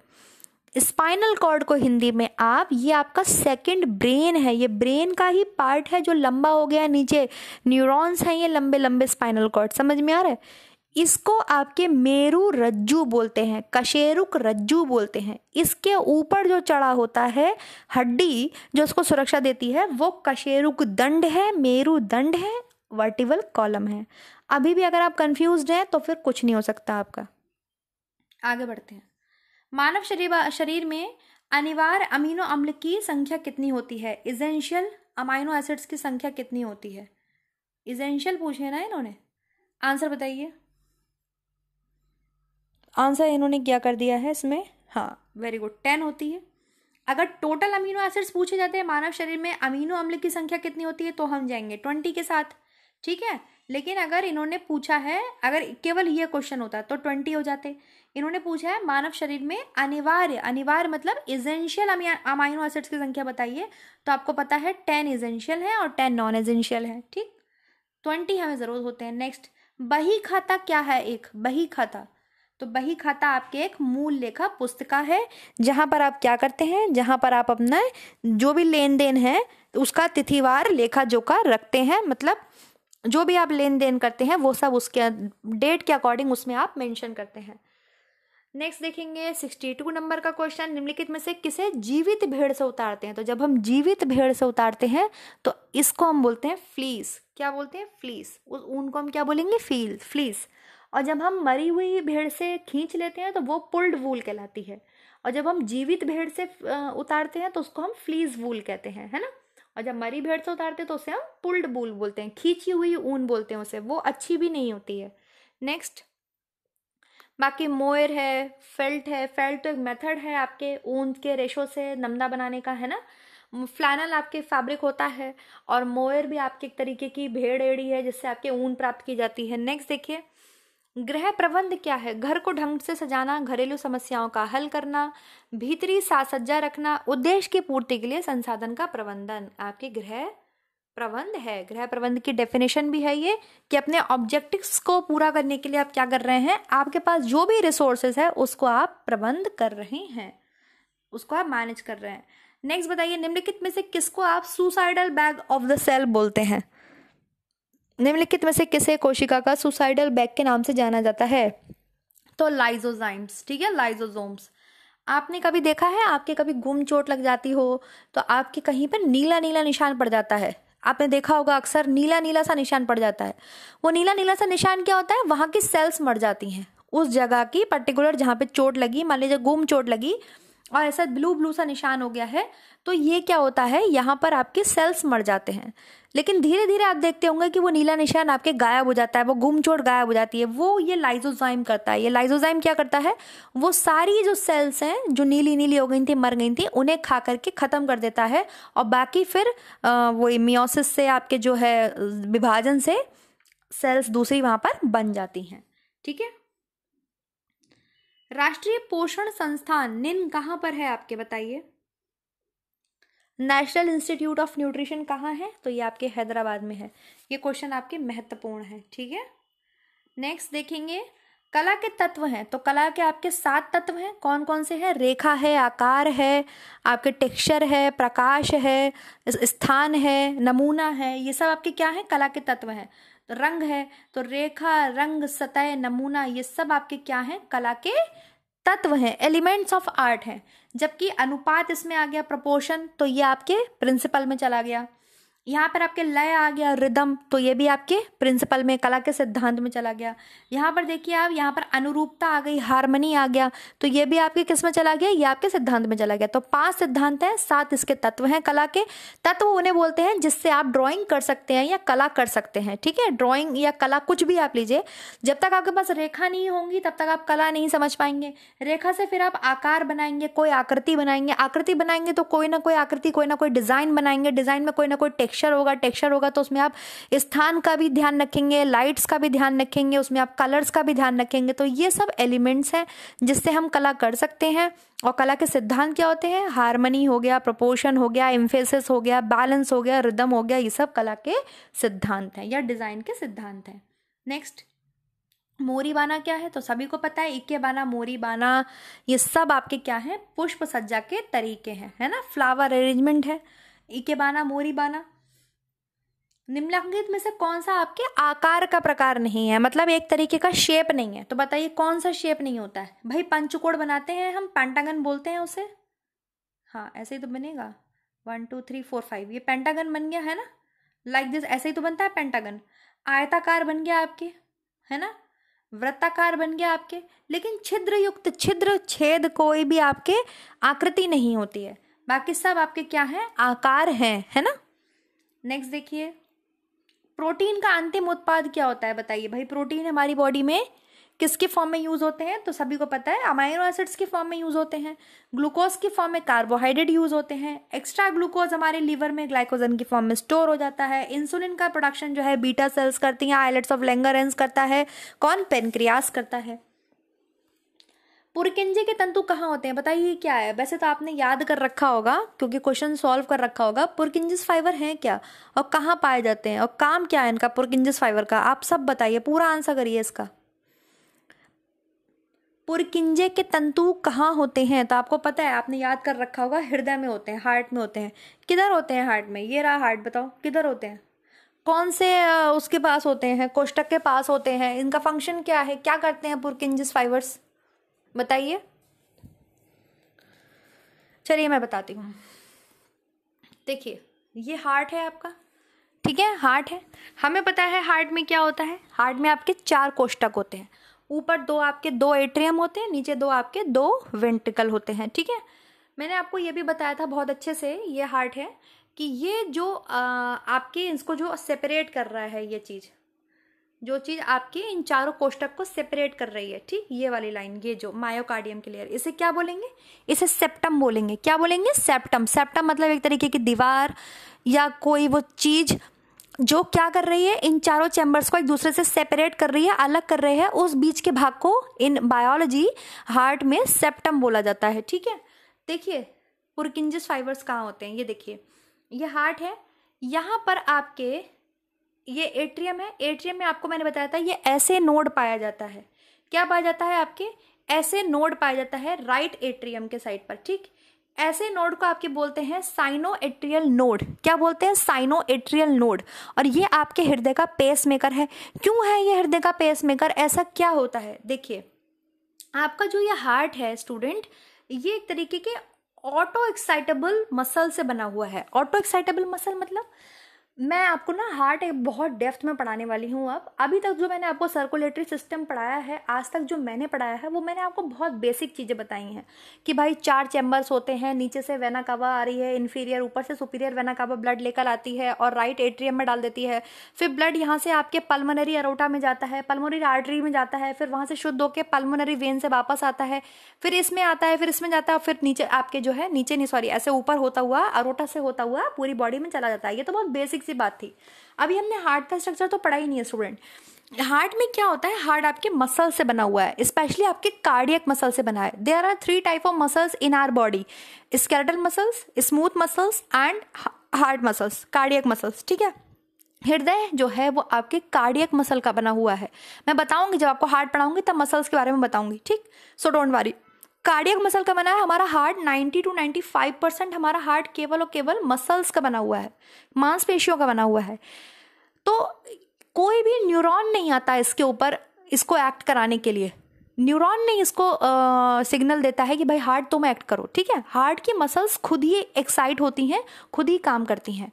स्पाइनल कॉर्ड को हिंदी में आप ये आपका सेकंड ब्रेन है ये ब्रेन का ही पार्ट है जो लंबा हो गया नीचे न्यूरॉन्स हैं ये लंबे लंबे स्पाइनल कॉर्ड समझ में आ रहा है इसको आपके मेरु रज्जू बोलते हैं कशेरुक रज्जू बोलते हैं इसके ऊपर जो चढ़ा होता है हड्डी जो उसको सुरक्षा देती है वो कशेरुक दंड है मेरु दंड है वर्टिवल कॉलम है अभी भी अगर आप कंफ्यूज हैं तो फिर कुछ नहीं हो सकता आपका आगे बढ़ते हैं मानव शरीर शरीर में अनिवार्य अमीनो अम्ल की संख्या कितनी होती है इजेंशियल अमाइनो एसिड्स की संख्या कितनी होती है इजेंशियल पूछे ना इन्होंने आंसर बताइए आंसर इन्होंने क्या कर दिया है इसमें हाँ वेरी गुड टेन होती है अगर टोटल अमीनो एसिड्स पूछे जाते हैं मानव शरीर में अमीनो अम्ल की संख्या कितनी होती है तो हम जाएंगे ट्वेंटी के साथ ठीक है लेकिन अगर इन्होंने पूछा है अगर केवल ये क्वेश्चन होता तो ट्वेंटी हो जाते इन्होंने पूछा है मानव शरीर में अनिवार्य अनिवार्य मतलब इजेंशियल अमाइनो एसिड्स की संख्या बताइए तो आपको पता है टेन इजेंशियल है और टेन नॉन एजेंशियल है ठीक ट्वेंटी हमें ज़रूर होते हैं नेक्स्ट बही खाता क्या है एक बही खाता तो बही खाता आपके एक मूल लेखा पुस्तिका है जहाँ पर आप क्या करते हैं जहाँ पर आप अपना जो भी लेन देन है उसका तिथिवार लेखा जोखा रखते हैं मतलब जो भी आप लेन देन करते हैं वो सब उसके डेट के अकॉर्डिंग उसमें आप मेंशन करते हैं नेक्स्ट देखेंगे सिक्सटी टू नंबर का क्वेश्चन निम्नलिखित में से किसे जीवित भेड़ से उतारते हैं तो जब हम जीवित भेड़ से उतारते हैं तो इसको हम बोलते हैं फ्लीस क्या बोलते हैं फ्लीस उस ऊन को हम क्या बोलेंगे फील फ्लीस और जब हम मरी हुई भेड़ से खींच लेते हैं तो वो पुल्ड वूल कहलाती है और जब हम जीवित भेड़ से उतारते हैं तो उसको हम फ्लीज वूल कहते हैं है ना और जब मरी भेड़ से उतारते हैं तो उसे हम पुल्ड वूल बोलते हैं खींची हुई ऊन बोलते हैं उसे वो अच्छी भी नहीं होती है नेक्स्ट बाकी मोयर है फेल्ट है फेल्ट तो एक मेथड है आपके ऊन के रेशो से नमदा बनाने का है ना फ्लैनल आपके फैब्रिक होता है और मोयर भी आपके एक तरीके की भेड़ एड़ी है जिससे आपके ऊन प्राप्त की जाती है नेक्स्ट देखिए गृह प्रबंध क्या है घर को ढंग से सजाना घरेलू समस्याओं का हल करना भीतरी साज सज्जा रखना उद्देश्य की पूर्ति के लिए संसाधन का प्रबंधन आपके गृह प्रबंध है गृह प्रबंध की डेफिनेशन भी है ये कि अपने ऑब्जेक्टिव्स को पूरा करने के लिए आप क्या कर रहे हैं आपके पास जो भी रिसोर्सेज है उसको आप प्रबंध कर रहे हैं उसको आप मैनेज कर रहे हैं नेक्स्ट बताइए निम्नलिखित में से किसको आप suicidal bag of the cell बोलते हैं निम्नलिखित में से किसे कोशिका का सुसाइडल बैग के नाम से जाना जाता है तो लाइजोजाइम्स ठीक है लाइजोजोम्स आपने कभी देखा है आपके कभी गुम चोट लग जाती हो तो आपके कहीं पर नीला नीला निशान पड़ जाता है आपने देखा होगा अक्सर नीला नीला सा निशान पड़ जाता है वो नीला नीला सा निशान क्या होता है वहाँ की सेल्स मर जाती हैं उस जगह की पर्टिकुलर जहाँ पे चोट लगी मान लीजिए गुम चोट लगी और ऐसा ब्लू ब्लू सा निशान हो गया है तो ये क्या होता है यहाँ पर आपके सेल्स मर जाते हैं लेकिन धीरे धीरे आप देखते होंगे कि वो नीला निशान आपके गायब हो जाता है वो गुम चोट गायब हो जाती है वो ये लाइजोजाइम करता है ये लाइजोजाइम क्या करता है वो सारी जो सेल्स हैं जो नीली नीली हो गई थी मर गई थी उन्हें खा करके ख़त्म कर देता है और बाकी फिर वो मियोसिस से आपके जो है विभाजन से सेल्स दूसरी वहां पर बन जाती हैं ठीक है राष्ट्रीय पोषण संस्थान निम्न कहाँ पर है आपके बताइए नेशनल इंस्टीट्यूट ऑफ न्यूट्रिशन कहाँ है तो ये आपके हैदराबाद में है ये क्वेश्चन आपके महत्वपूर्ण है ठीक है नेक्स्ट देखेंगे कला के तत्व हैं तो कला के आपके सात तत्व हैं कौन कौन से हैं रेखा है आकार है आपके टेक्सचर है प्रकाश है स्थान है नमूना है ये सब आपके क्या है कला के तत्व हैं तो रंग है तो रेखा रंग सतह नमूना ये सब आपके क्या हैं कला के तत्व हैं एलिमेंट्स ऑफ आर्ट हैं जबकि अनुपात इसमें आ गया प्रपोर्शन तो ये आपके प्रिंसिपल में चला गया यहाँ पर आपके लय आ गया रिदम तो ये भी आपके प्रिंसिपल में कला के सिद्धांत में चला गया यहाँ पर देखिए आप यहाँ पर अनुरूपता आ गई हारमनी आ गया तो ये भी आपके किस में चला गया ये आपके सिद्धांत में चला गया तो पांच सिद्धांत हैं सात इसके तत्व हैं कला के तत्व उन्हें बोलते हैं जिससे आप ड्रॉइंग कर सकते हैं या कला कर सकते हैं ठीक है ड्रॉइंग या कला कुछ भी आप लीजिए जब तक आपके पास रेखा नहीं होंगी तब तक आप कला नहीं समझ पाएंगे रेखा से फिर आप आकार बनाएंगे कोई आकृति बनाएंगे आकृति बनाएंगे तो कोई ना कोई आकृति कोई ना कोई डिजाइन बनाएंगे डिजाइन में कोई ना कोई टेक्स टेक्सचर होगा टेक्सचर होगा तो उसमें आप स्थान का भी ध्यान रखेंगे लाइट्स का भी ध्यान रखेंगे उसमें आप कलर्स का भी ध्यान रखेंगे तो ये सब एलिमेंट्स हैं जिससे हम कला कर सकते हैं और कला के सिद्धांत क्या होते हैं हारमनी हो गया प्रपोर्शन हो गया इम्फेसिस हो गया बैलेंस हो गया रिदम हो गया ये सब कला के सिद्धांत हैं या डिज़ाइन के सिद्धांत हैं नेक्स्ट मोरी बाना क्या है तो सभी को पता है इक्के बाना मोरी बाना ये सब आपके क्या है पुष्प सज्जा के तरीके हैं है ना फ्लावर अरेंजमेंट है इक्के बाना मोरी बाना निम्नलिखित में से कौन सा आपके आकार का प्रकार नहीं है मतलब एक तरीके का शेप नहीं है तो बताइए कौन सा शेप नहीं होता है भाई पंचकोण बनाते हैं हम पेंटागन बोलते हैं उसे हाँ ऐसे ही तो बनेगा one two three four five ये पेंटागन बन गया है ना लाइक दिस ऐसे ही तो बनता है पेंटागन आयताकार बन गया आपके है ना वृत्ताकार बन गया आपके लेकिन छिद्र युक्त छिद्र छेद कोई भी आपके आकृति नहीं होती है बाकी सब आपके क्या है आकार हैं है ना नेक्स्ट देखिए प्रोटीन का अंतिम उत्पाद क्या होता है बताइए भाई प्रोटीन हमारी बॉडी में किसके फॉर्म में यूज़ होते हैं तो सभी को पता है अमाइनो एसिड्स के फॉर्म में यूज़ होते हैं ग्लूकोज के फॉर्म में कार्बोहाइड्रेट यूज़ होते हैं एक्स्ट्रा ग्लूकोज हमारे लीवर में ग्लाइकोजन के फॉर्म में स्टोर हो जाता है इंसुलिन का प्रोडक्शन जो है बीटा सेल्स करती हैं आइलेट्स ऑफ लेंगर करता है कौन पेनक्रियास करता है पुरकिंजे के तंतु कहाँ होते हैं बताइए क्या है वैसे तो आपने याद कर रखा होगा क्योंकि क्वेश्चन सॉल्व कर रखा होगा पुरकिंजस फाइबर हैं क्या और कहाँ पाए जाते हैं और काम क्या है इनका पुरकिंजस फाइबर का आप सब बताइए पूरा आंसर करिए इसका पुरकिंजे के तंतु कहाँ होते हैं तो आपको पता है आपने याद कर रखा होगा हृदय में होते हैं हार्ट में होते हैं किधर होते हैं हार्ट में ये रहा हार्ट बताओ किधर होते हैं कौन से उसके पास होते हैं कोष्टक के पास होते हैं इनका फंक्शन क्या है क्या करते हैं पुरकिंजस फाइबर्स बताइए चलिए मैं बताती हूँ देखिए ये हार्ट है आपका ठीक है हार्ट है हमें पता है हार्ट में क्या होता है हार्ट में आपके चार कोष्टक होते हैं ऊपर दो आपके दो एट्रियम होते हैं नीचे दो आपके दो वेंटिकल होते हैं ठीक है मैंने आपको ये भी बताया था बहुत अच्छे से ये हार्ट है कि ये जो आ, आपके इसको जो सेपरेट कर रहा है ये चीज़ जो चीज़ आपके इन चारों कोष्टक को सेपरेट कर रही है ठीक ये वाली लाइन ये जो मायोकार्डियम के लेयर इसे क्या बोलेंगे इसे सेप्टम बोलेंगे क्या बोलेंगे सेप्टम सेप्टम मतलब एक तरीके की दीवार या कोई वो चीज़ जो क्या कर रही है इन चारों चैम्बर्स को एक दूसरे से सेपरेट कर रही है अलग कर रही है उस बीच के भाग को इन बायोलॉजी हार्ट में सेप्टम बोला जाता है ठीक है देखिए पुरकिंजस फाइबर्स कहाँ होते हैं ये देखिए ये हार्ट है यहाँ पर आपके ये एट्रियम है एट्रियम में आपको मैंने बताया था ये ऐसे नोड पाया जाता है क्या पाया जाता है आपके ऐसे नोड पाया जाता है राइट एट्रियम के साइड पर ठीक ऐसे नोड को आपके बोलते हैं साइनो एट्रियल नोड क्या बोलते हैं साइनो एट्रियल नोड और ये आपके हृदय का पेस मेकर है क्यों है ये हृदय का पेस मेकर ऐसा क्या होता है देखिए आपका जो ये हार्ट है स्टूडेंट ये एक तरीके के ऑटो एक्साइटेबल मसल से बना हुआ है ऑटो एक्साइटेबल मसल मतलब मैं आपको ना हार्ट एक बहुत डेफ्थ में पढ़ाने वाली हूँ अब अभी तक जो मैंने आपको सर्कुलेटरी सिस्टम पढ़ाया है आज तक जो मैंने पढ़ाया है वो मैंने आपको बहुत बेसिक चीज़ें बताई हैं कि भाई चार चैम्बर्स होते हैं नीचे से वेना कावा आ रही है इन्फीरियर ऊपर से सुपीरियर वेना कावा ब्लड लेकर आती है और राइट एट्रियम में डाल देती है फिर ब्लड यहाँ से आपके पल्मोनरी अरोटा में जाता है पल्मोनरी आर्टरी में जाता है फिर वहाँ से शुद्ध होकर पल्मोनरी वेन से वापस आता है फिर इसमें आता है फिर इसमें जाता है फिर नीचे आपके जो है नीचे नहीं सॉरी ऐसे ऊपर होता हुआ अरोटा से होता हुआ पूरी बॉडी में चला जाता है ये तो बहुत बेसिक सी बात थी अभी हमने हार्ट का स्ट्रक्चर तो पढ़ा ही नहीं है स्टूडेंट हार्ट में क्या होता है हार्ट आपके मसल से बना हुआ है स्पेशली आपके कार्डियक मसल से बना है there are three type of muscles in our body skeletal muscles smooth muscles and heart muscles cardiac muscles ठीक है हृदय जो है वो आपके कार्डियक मसल का बना हुआ है मैं बताऊंगी जब आपको हार्ट पढ़ाऊंगी तब मसल्स के बारे में बताऊंगी ठीक so don't worry cardiac muscle का बना है हमारा हार्ट 90 टू 95 परसेंट हमारा हार्ट केवल और केवल मसल्स का बना हुआ है मांसपेशियों का बना हुआ है तो कोई भी न्यूरॉन नहीं आता इसके ऊपर इसको एक्ट कराने के लिए न्यूरॉन नहीं इसको सिग्नल देता है कि भाई हार्ट तुम एक्ट करो ठीक है हार्ट की मसल्स खुद ही एक्साइट होती हैं खुद ही काम करती हैं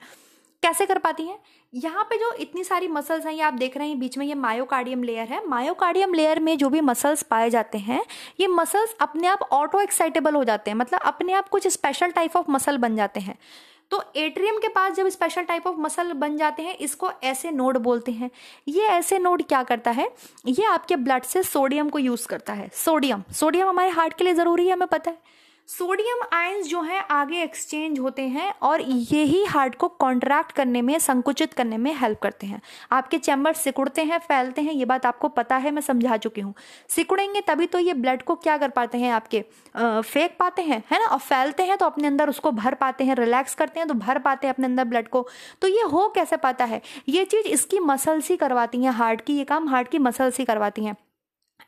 कैसे कर पाती हैं यहाँ पे जो इतनी सारी मसल्स हैं ये आप देख रहे हैं बीच में ये मायोकार्डियम लेयर है मायोकार्डियम लेयर में जो भी मसल्स पाए जाते हैं ये मसल्स अपने आप ऑटो एक्साइटेबल हो जाते हैं मतलब अपने आप कुछ स्पेशल टाइप ऑफ मसल बन जाते हैं तो एट्रियम के पास जब स्पेशल टाइप ऑफ मसल बन जाते हैं इसको ऐसे नोड बोलते हैं ये ऐसे नोड क्या करता है ये आपके ब्लड से सोडियम को यूज़ करता है सोडियम सोडियम हमारे हार्ट के लिए ज़रूरी है हमें पता है सोडियम आयंस जो हैं आगे एक्सचेंज होते हैं और यही हार्ट को कॉन्ट्रैक्ट करने में संकुचित करने में हेल्प करते हैं आपके चैम्बर सिकुड़ते हैं फैलते हैं ये बात आपको पता है मैं समझा चुकी हूँ सिकुड़ेंगे तभी तो ये ब्लड को क्या कर पाते हैं आपके आ, फेंक पाते हैं है ना और फैलते हैं तो अपने अंदर उसको भर पाते हैं रिलैक्स करते हैं तो भर पाते हैं अपने अंदर ब्लड को तो ये हो कैसे पाता है ये चीज़ इसकी मसल्स ही करवाती हैं हार्ट की ये काम हार्ट की मसल्स ही करवाती हैं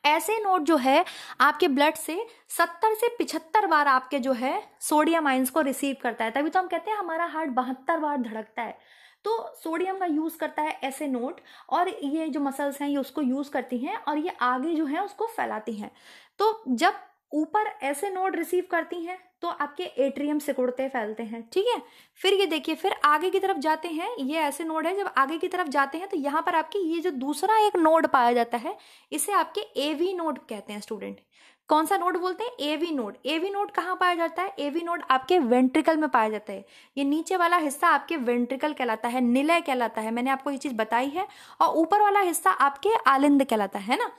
ऐसे नोट जो है आपके ब्लड से 70 से 75 बार आपके जो है सोडियम आइंस को रिसीव करता है तभी तो हम कहते हैं हमारा हार्ट बहत्तर बार धड़कता है तो सोडियम का यूज़ करता है ऐसे नोट और ये जो मसल्स हैं ये उसको यूज़ करती हैं और ये आगे जो है उसको फैलाती हैं तो जब ऊपर ऐसे नोड रिसीव करती हैं तो आपके एट्रियम सिकुड़ते फैलते हैं ठीक है फिर ये देखिए फिर आगे की तरफ जाते हैं ये ऐसे नोड है जब आगे की तरफ जाते हैं तो यहाँ पर आपके ये जो दूसरा एक नोड पाया जाता है इसे आपके एवी नोड कहते हैं स्टूडेंट कौन सा नोड बोलते हैं एवी नोड एवी नोड कहाँ पाया जाता है एवी नोड आपके वेंट्रिकल में पाया जाता है ये नीचे वाला हिस्सा आपके वेंट्रिकल कहलाता है निलय कहलाता है मैंने आपको ये चीज़ बताई है और ऊपर वाला हिस्सा आपके आलिंद कहलाता है ना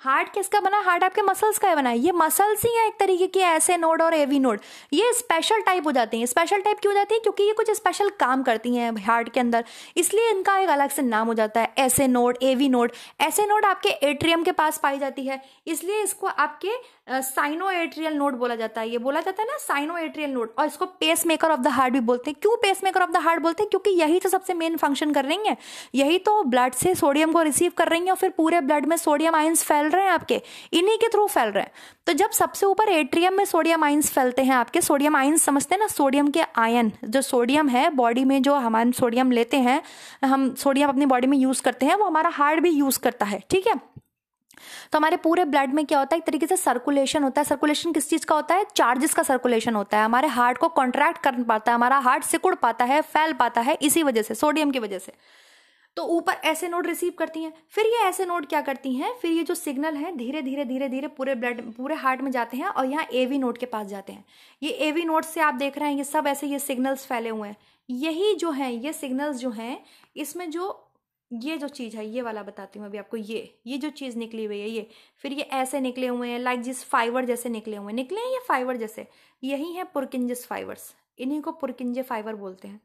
हार्ट किसका बना हार्ट आपके मसल्स का बना है ये मसल्स ही हैं एक तरीके के ऐसे नोड और एवी नोड ये स्पेशल टाइप हो जाते हैं स्पेशल टाइप क्यों हो जाती हैं क्योंकि ये कुछ स्पेशल काम करती हैं हार्ट के अंदर इसलिए इनका एक अलग से नाम हो जाता है SA node AV node SA node आपके एट्रियम के पास पाई जाती है इसलिए इसको आपके साइनो एट्रियल नोड बोला जाता है ये बोला जाता है ना साइनो एट्रियल नोड और इसको pacemaker of the heart भी बोलते हैं क्यों pacemaker of the heart बोलते हैं क्योंकि यही तो सबसे मेन फंक्शन कर रही है यही तो ब्लड से सोडियम को रिसीव कर रही है और फिर पूरे ब्लड में सोडियम आइंस फैल रहे हैं आपके इन्हीं के थ्रू फैल रहे हैं तो जब सबसे ऊपर एट्रियम में सोडियम आइंस फैलते हैं आपके सोडियम आइंस समझते हैं ना सोडियम के आयन जो सोडियम है बॉडी में जो हमारे सोडियम लेते हैं हम सोडियम अपनी बॉडी में यूज़ करते हैं वो हमारा हार्ट भी यूज़ करता है ठीक है तो हमारे पूरे ब्लड में क्या होता है एक तरीके से सर्कुलेशन होता है सर्कुलेशन किस चीज़ का होता है चार्जेस का सर्कुलेशन होता है हमारे हार्ट को कॉन्ट्रैक्ट कर पाता है हमारा हार्ट सिकुड़ पाता है फैल पाता है इसी वजह से सोडियम की वजह से तो ऊपर ऐसे नोड रिसीव करती हैं फिर ये ऐसे नोड क्या करती हैं फिर ये जो सिग्नल है धीरे धीरे धीरे धीरे पूरे ब्लड पूरे हार्ट में जाते हैं और यहाँ एवी नोड के पास जाते हैं ये एवी नोड से आप देख रहे हैं ये सब ऐसे ये सिग्नल्स फैले हुए हैं यही जो हैं ये सिग्नल्स जो हैं इसमें जो ये जो चीज़ है ये वाला बताती हूँ अभी आपको ये ये जो चीज़ निकली हुई है ये फिर ये ऐसे निकले हुए हैं लाइक जिस फाइबर जैसे निकले हुए हैं निकले हैं ये फाइबर जैसे यही है पुरकिंजस फाइबर्स इन्हीं को पुरकिंजे फाइबर बोलते हैं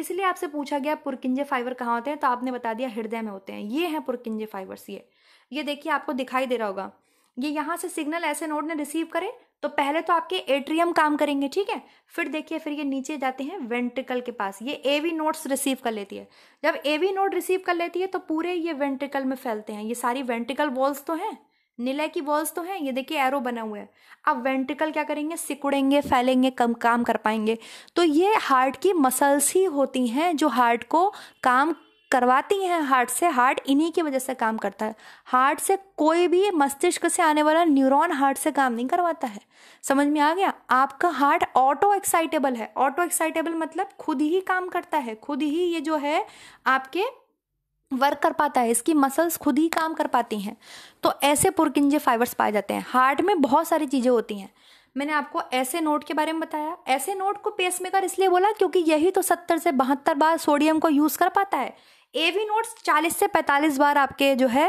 इसलिए आपसे पूछा गया पुरकिंजे फाइबर कहाँ होते हैं तो आपने बता दिया हृदय में होते हैं ये हैं पुरकिंजे फाइबर्स ये ये देखिए आपको दिखाई दे रहा होगा ये यहाँ से सिग्नल ऐसे नोड ने रिसीव करें तो पहले तो आपके एट्रियम काम करेंगे ठीक है फिर देखिए फिर ये नीचे जाते हैं वेंट्रिकल के पास ये एवी नोड्स रिसीव कर लेती है जब एवी नोड रिसीव कर लेती है तो पूरे ये वेंट्रिकल में फैलते हैं ये सारी वेंट्रिकल वॉल्स तो हैं निलय की वॉल्स तो हैं ये देखिए एरो बना हुआ है अब वेंट्रिकल क्या करेंगे सिकुड़ेंगे फैलेंगे कम काम कर पाएंगे तो ये हार्ट की मसल्स ही होती हैं जो हार्ट को काम करवाती हैं हार्ट से हार्ट इन्हीं की वजह से काम करता है हार्ट से कोई भी मस्तिष्क से आने वाला न्यूरॉन हार्ट से काम नहीं करवाता है समझ में आ गया आपका हार्ट ऑटो एक्साइटेबल है ऑटो एक्साइटेबल मतलब खुद ही काम करता है खुद ही ये जो है आपके वर्क कर पाता है इसकी मसल्स खुद ही काम कर पाती हैं तो ऐसे पुरकिंजे फाइबर्स पाए जाते हैं हार्ट में बहुत सारी चीज़ें होती हैं मैंने आपको ऐसे नोट के बारे में बताया ऐसे नोट को पेसमेकर इसलिए बोला क्योंकि यही तो सत्तर से बहत्तर बार सोडियम को यूज़ कर पाता है ए वी नोट्स चालीस से पैंतालीस बार आपके जो है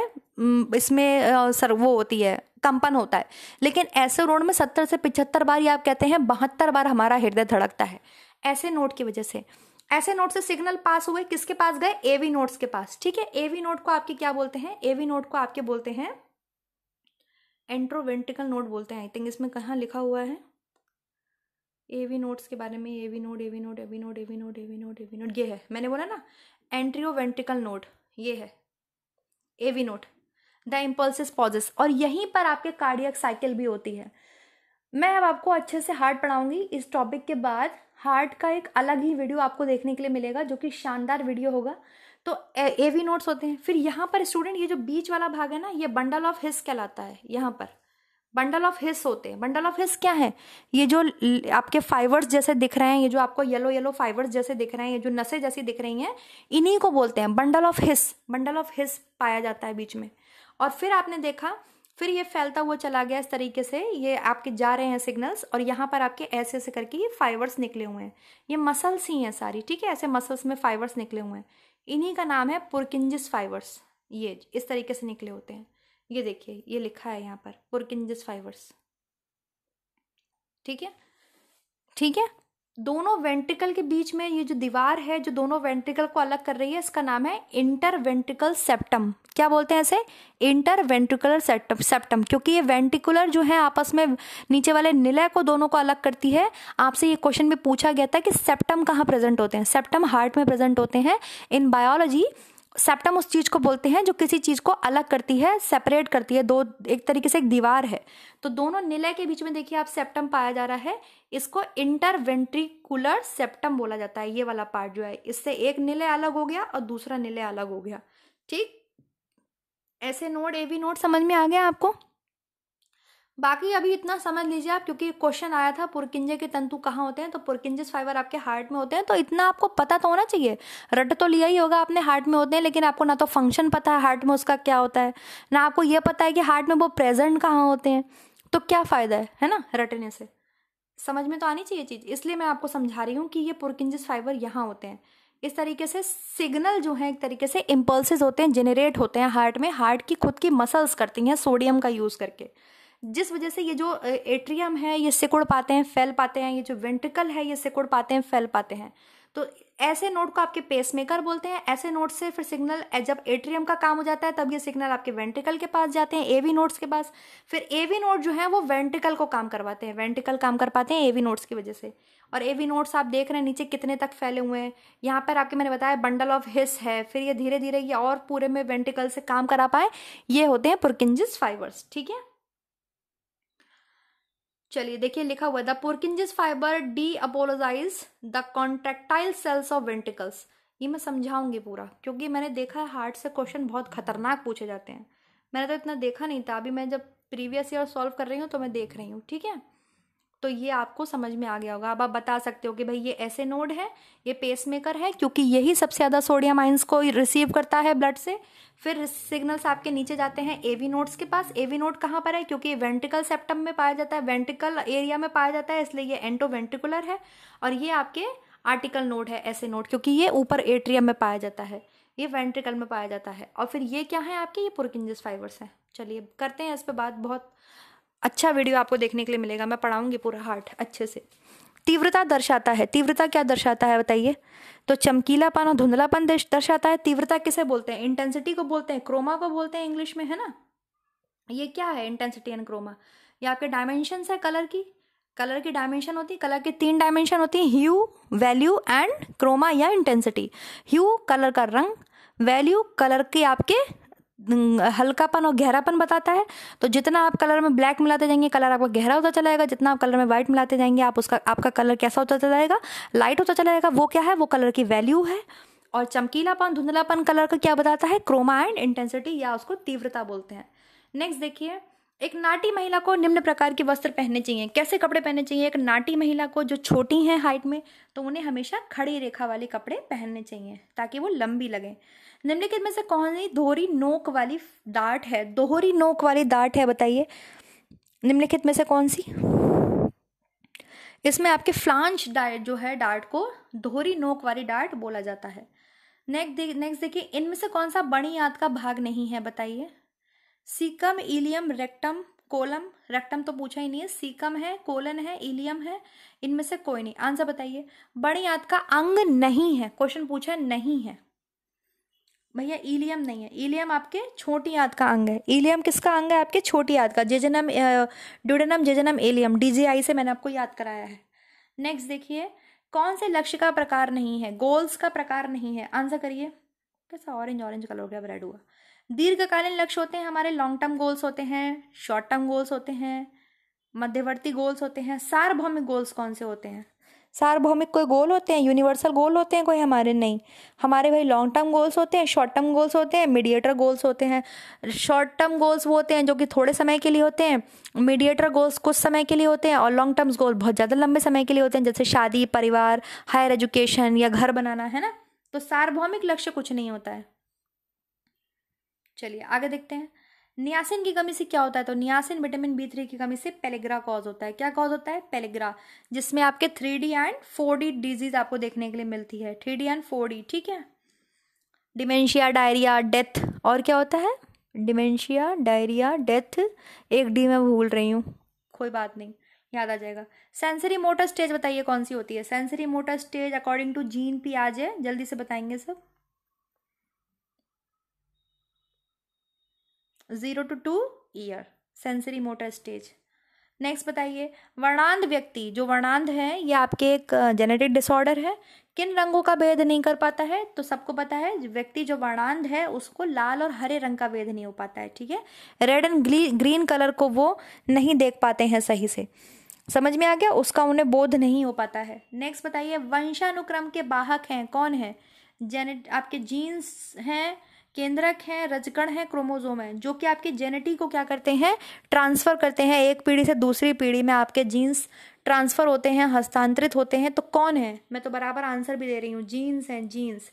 इसमें सर वो होती है कंपन होता है लेकिन ऐसे रोड में सत्तर से पिछहत्तर बार ये आप कहते हैं बहत्तर बार हमारा हृदय धड़कता है ऐसे नोट की वजह से ऐसे नोट से सिग्नल पास हुए किसके पास गए एवी नोट्स के पास ठीक है एवी नोट को आपके क्या बोलते हैं एवी नोट को आपके बोलते हैं एंट्रोवेंटिकल नोट बोलते हैं आई थिंक इसमें कहाँ लिखा हुआ है एवी नोट्स के बारे में AV node AV node AV node AV node AV node AV node ये है मैंने बोला ना एंट्रियोवेंटिकल नोड ये है AV node the impulses pause और यहीं पर आपके कार्डियक साइकिल भी होती है मैं अब आपको अच्छे से हार्ट पढ़ाऊंगी इस टॉपिक के बाद हार्ट का एक अलग ही वीडियो आपको देखने के लिए मिलेगा जो कि शानदार वीडियो होगा तो ए वी नोट्स होते हैं फिर यहाँ पर स्टूडेंट ये जो बीच वाला भाग है ना ये बंडल ऑफ हिस्स कहलाता है यहाँ पर बंडल ऑफ हिस्स होते हैं बंडल ऑफ हिस क्या है ये जो आपके फाइबर्स जैसे दिख रहे हैं ये जो आपको येलो येलो फाइबर्स जैसे दिख रहे हैं ये जो नसें जैसी दिख रही हैं इन्हीं को बोलते हैं bundle of His bundle of His पाया जाता है बीच में और फिर आपने देखा फिर ये फैलता हुआ चला गया इस तरीके से ये आपके जा रहे हैं सिग्नल्स और यहाँ पर आपके ऐसे ऐसे करके ये फाइबर्स निकले हुए हैं ये मसल्स ही हैं सारी ठीक है ऐसे मसल्स में फाइबर्स निकले हुए हैं इन्हीं का नाम है पुरकिंजिस फाइबर्स ये इस तरीके से निकले होते हैं ये देखिए ये लिखा है यहाँ पर पुरकिंजस फाइबर्स ठीक है ठीक है दोनों वेंटिकल के बीच में ये जो दीवार है जो दोनों वेंटिकल को अलग कर रही है इसका नाम है इंटर सेप्टम क्या बोलते हैं इसे इंटर वेंटिकुलर सेप्टम सेप्टम क्योंकि ये वेंटिकुलर जो है आपस में नीचे वाले निलय को दोनों को अलग करती है आपसे ये क्वेश्चन भी पूछा गया था कि सेप्टम कहाँ प्रेजेंट होते हैं सेप्टम हार्ट में प्रेजेंट होते हैं इन बायोलॉजी सेप्टम उस चीज़ को बोलते हैं जो किसी चीज़ को अलग करती है सेपरेट करती है दो एक तरीके से एक दीवार है तो दोनों निलय के बीच में देखिए आप सेप्टम पाया जा रहा है इसको इंटरवेंट्रिकुलर सेप्टम बोला जाता है ये वाला पार्ट जो है इससे एक निलय अलग हो गया और दूसरा निलय अलग हो गया ठीक ऐसे नोड ए बी नोड समझ में आ गया आपको बाकी अभी इतना समझ लीजिए आप क्योंकि क्वेश्चन आया था पुरकिंजे के तंतु कहाँ होते हैं तो पुरकिंजस फाइबर आपके हार्ट में होते हैं तो इतना आपको पता तो होना चाहिए रट तो लिया ही होगा आपने हार्ट में होते हैं लेकिन आपको ना तो फंक्शन पता है हार्ट में उसका क्या होता है ना आपको ये पता है कि हार्ट में वो प्रेजेंट कहाँ होते हैं तो क्या फ़ायदा है है ना रटने से समझ में तो आनी चाहिए चीज़ इसलिए मैं आपको समझा रही हूँ कि ये पुरकिंजस फाइबर यहाँ होते हैं इस तरीके से सिग्नल जो है एक तरीके से इम्पल्सिस होते हैं जेनरेट होते हैं हार्ट में हार्ट की खुद की मसल्स करती हैं सोडियम का यूज़ करके जिस वजह से ये जो एट्रियम है ये सिकुड़ पाते हैं फैल पाते हैं ये जो वेंटिकल है ये सिकुड़ पाते हैं फैल पाते हैं तो ऐसे नोड को आपके पेसमेकर बोलते हैं ऐसे नोड से फिर सिग्नल जब एट्रियम का काम हो जाता है तब ये सिग्नल आपके वेंटिकल के पास जाते हैं एवी नोड्स के पास फिर एवी नोड जो है वो वेंटिकल को काम करवाते हैं वेंटिकल काम कर पाते हैं एवी नोड्स की वजह से और एवी नोड्स आप देख रहे हैं नीचे कितने तक फैले हुए हैं यहाँ पर आपके मैंने बताया बंडल ऑफ हिस है फिर ये धीरे धीरे ये और पूरे में वेंटिकल से काम करा पाए ये होते हैं पुरकिंजिस फाइबर्स ठीक है चलिए देखिए लिखा हुआ the Purkinje fibre depolarise the contractile cells of ventricles ये मैं समझाऊंगी पूरा क्योंकि मैंने देखा है हार्ट से क्वेश्चन बहुत खतरनाक पूछे जाते हैं मैंने तो इतना देखा नहीं था अभी मैं जब प्रीवियस ईयर सॉल्व कर रही हूँ तो मैं देख रही हूँ ठीक है तो ये आपको समझ में आ गया होगा अब आप बता सकते हो कि भाई ये ऐसे नोड है ये पेसमेकर है क्योंकि यही सबसे ज़्यादा सोडियम आइंस को रिसीव करता है ब्लड से फिर सिग्नल्स आपके नीचे जाते हैं एवी नोड्स के पास एवी नोड कहाँ पर है क्योंकि ये वेंटिकल सेप्टम में पाया जाता है वेंटिकल एरिया में पाया जाता है इसलिए ये वेंटिकुलर है और ये आपके आर्टिकल नोड है ऐसे नोड क्योंकि ये ऊपर एट्रियम में पाया जाता है ये वेंट्रिकल में पाया जाता है और फिर ये क्या है आपके ये पुरकिंजस फाइबर्स हैं चलिए करते हैं इस पर बात बहुत अच्छा वीडियो आपको देखने के लिए मिलेगा मैं पढ़ाऊंगी पूरा हार्ट अच्छे से तीव्रता दर्शाता है तीव्रता क्या दर्शाता है बताइए तो चमकीलापन और धुंधलापन दर्शाता है तीव्रता किसे बोलते हैं इंटेंसिटी को बोलते हैं क्रोमा को बोलते हैं इंग्लिश में है ना ये क्या है इंटेंसिटी एंड क्रोमा ये आपके डायमेंशन है कलर की कलर की डायमेंशन होती है कलर की तीन डायमेंशन होती है ह्यू वैल्यू एंड क्रोमा या इंटेंसिटी ह्यू कलर का रंग वैल्यू कलर के आपके हल्कापन और गहरापन बताता है तो जितना आप कलर में ब्लैक मिलाते जाएंगे कलर आपका गहरा होता चला जाएगा जितना आप कलर में व्हाइट मिलाते जाएंगे आप उसका आपका कलर कैसा होता चला जाएगा लाइट होता चला जाएगा वो क्या है वो कलर की वैल्यू है और चमकीलापन धुंधलापन कलर का क्या बताता है क्रोमा एंड इंटेंसिटी या उसको तीव्रता बोलते हैं नेक्स्ट देखिए एक नाटी महिला को निम्न प्रकार के वस्त्र पहनने चाहिए कैसे कपड़े पहनने चाहिए एक नाटी महिला को जो छोटी हैं हाइट में तो उन्हें हमेशा खड़ी रेखा वाले कपड़े पहनने चाहिए ताकि वो लंबी लगे निम्नलिखित में से कौन सी दोहरी नोक वाली डाट है दोहरी नोक वाली डाट है बताइए निम्नलिखित में से कौन सी इसमें आपके फ्लांच डाट जो है डाट को दोहरी नोक वाली डाट बोला जाता है नेक्स्ट नेक्स्ट देखिए इनमें से कौन सा बड़ी याद का भाग नहीं है बताइए caecum ileum rectum colon rectum तो पूछा ही नहीं है सीकम है कोलन है इलियम है इनमें से कोई नहीं आंसर बताइए बड़ी आंत का अंग नहीं है क्वेश्चन पूछा नहीं है भैया इलियम नहीं है इलियम आपके छोटी आंत का अंग है इलियम किसका अंग है आपके छोटी आंत का jejunum duodenum jejunum ileum DGI से मैंने आपको याद कराया है नेक्स्ट देखिए कौन से लक्ष्य का प्रकार नहीं है गोल्स का प्रकार नहीं है आंसर करिए कैसा ऑरेंज ऑरेंज कलर हो गया रेड हुआ दीर्घकालीन लक्ष्य होते हैं हमारे लॉन्ग टर्म गोल्स होते हैं शॉर्ट टर्म गोल्स होते हैं मध्यवर्ती गोल्स होते हैं सार्वभौमिक गोल्स कौन से होते हैं सार्वभौमिक कोई गोल होते हैं यूनिवर्सल गोल होते हैं कोई हमारे नहीं हमारे भाई लॉन्ग टर्म गोल्स होते हैं शॉर्ट टर्म गोल्स होते हैं मीडिएटर गोल्स होते हैं शॉर्ट टर्म गोल्स वो होते हैं जो कि थोड़े समय के लिए होते हैं मीडिएटर गोल्स कुछ समय के लिए होते हैं और लॉन्ग टर्म्स गोल बहुत ज़्यादा लंबे समय के लिए होते हैं जैसे शादी परिवार हायर एजुकेशन या घर बनाना है ना तो सार्वभौमिक लक्ष्य कुछ नहीं होता है चलिए आगे देखते हैं नियासिन की कमी से क्या होता है तो नियासिन विटामिन बी थ्री की कमी से पेलेग्रा कॉज होता है क्या कॉज होता है पेलेग्रा जिसमें आपके three D and four D disease आपको देखने के लिए मिलती है three D and four D ठीक है डिमेंशिया डायरिया डेथ और क्या होता है डिमेंशिया डायरिया डेथ एक डी मैं भूल रही हूँ कोई बात नहीं याद आ जाएगा सेंसरी मोटर स्टेज बताइए कौन सी होती है sensory motor stage according to Jean पी आज है जल्दी से बताएंगे सब zero to two year sensory motor stage next बताइए वर्णांध व्यक्ति जो वर्णांध है ये आपके एक जेनेटिक डिसऑर्डर है किन रंगों का भेद नहीं कर पाता है तो सबको पता है व्यक्ति जो वर्णांध है उसको लाल और हरे रंग का भेद नहीं हो पाता है ठीक है रेड एंड ग्रीन कलर को वो नहीं देख पाते हैं सही से समझ में आ गया उसका उन्हें बोध नहीं हो पाता है नेक्स्ट बताइए वंशानुक्रम के बाहक हैं कौन है जेनेट आपके जीन्स हैं केंद्रक हैं रजकण है क्रोमोजोम है जो कि आपके जेनेटी को क्या करते हैं ट्रांसफ़र करते हैं एक पीढ़ी से दूसरी पीढ़ी में आपके जीन्स ट्रांसफ़र होते हैं हस्तांतरित होते हैं तो कौन है मैं तो बराबर आंसर भी दे रही हूँ जीन्स हैं जीन्स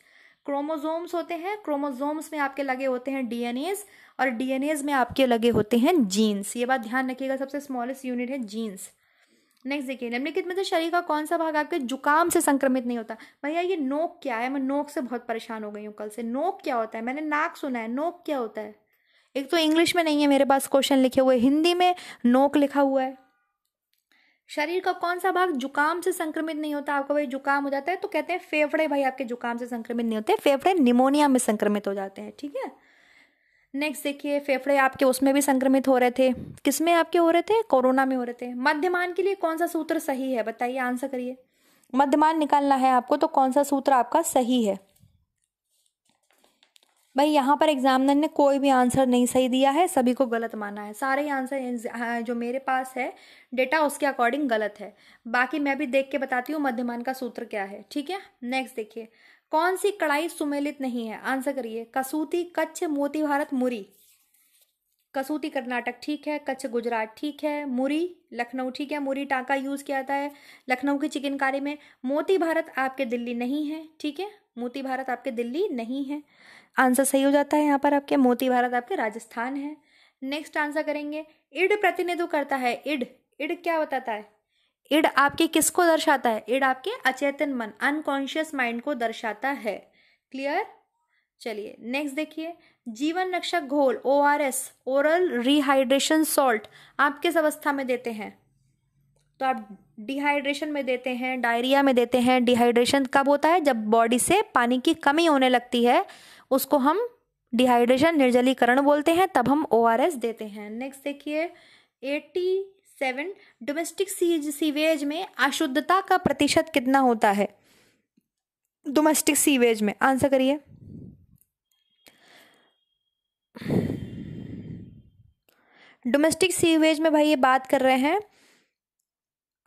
क्रोमोजोम्स होते हैं क्रोमोजोम्स में आपके लगे होते हैं डीएनएज और डीएनएज में आपके लगे होते हैं जीन्स ये बात ध्यान रखिएगा सबसे स्मॉलेस्ट यूनिट है जीन्स नेक्स्ट देखिए निम्नलिखित में से शरीर का कौन सा भाग आपके जुकाम से संक्रमित नहीं होता भैया ये नोक क्या है मैं नोक से बहुत परेशान हो गई हूँ कल से नोक क्या होता है मैंने नाक सुना है नोक क्या होता है एक तो इंग्लिश में नहीं है मेरे पास क्वेश्चन लिखे हुए हिंदी में नोक लिखा हुआ है शरीर का कौन सा भाग जुकाम से संक्रमित नहीं होता आपको भाई जुकाम हो जाता है तो कहते हैं फेफड़े भाई आपके जुकाम से संक्रमित नहीं होते फेफड़े निमोनिया में संक्रमित हो जाते हैं ठीक है नेक्स्ट देखिए फेफड़े आपके उसमें भी संक्रमित हो रहे थे किसमें आपके हो रहे थे कोरोना में हो रहे थे मध्यमान के लिए कौन सा सूत्र सही है बताइए आंसर करिए मध्यमान निकालना है आपको तो कौन सा सूत्र आपका सही है भाई यहाँ पर एग्जामिनर ने कोई भी आंसर नहीं सही दिया है सभी को गलत माना है सारे ही हाँ, आंसर जो मेरे पास है डेटा उसके अकॉर्डिंग गलत है बाकी मैं भी देख के बताती हूँ मध्यमान का सूत्र क्या है ठीक है नेक्स्ट देखिए कौन सी कढ़ाई सुमेलित नहीं है आंसर करिए कसूती कच्छ मोती भारत मुरी कसूती कर्नाटक ठीक है कच्छ गुजरात ठीक है मुरी लखनऊ ठीक है मुरी टाका यूज़ किया जाता है लखनऊ की चिकनकारी में मोती भारत आपके दिल्ली नहीं है ठीक है मोती भारत आपके दिल्ली नहीं है आंसर सही हो जाता है यहाँ पर आपके मोती भारत आपके राजस्थान है नेक्स्ट आंसर करेंगे इड प्रतिनिधित्व करता है इड इड क्या बताता है इड आपके किसको दर्शाता है इड आपके अचेतन मन अनकॉन्शियस माइंड को दर्शाता है क्लियर चलिए नेक्स्ट देखिए जीवन रक्षक घोल O R S oral rehydration salt आप किस अवस्था में देते हैं तो आप डिहाइड्रेशन में देते हैं डायरिया में देते हैं डिहाइड्रेशन कब होता है जब बॉडी से पानी की कमी होने लगती है उसको हम डिहाइड्रेशन निर्जलीकरण बोलते हैं तब हम ओ आर एस देते हैं नेक्स्ट देखिए एटी सेवन डोमेस्टिक सीवेज में अशुद्धता का प्रतिशत कितना होता है डोमेस्टिक सीवेज में आंसर करिए डोमेस्टिक सीवेज में भाई ये बात कर रहे हैं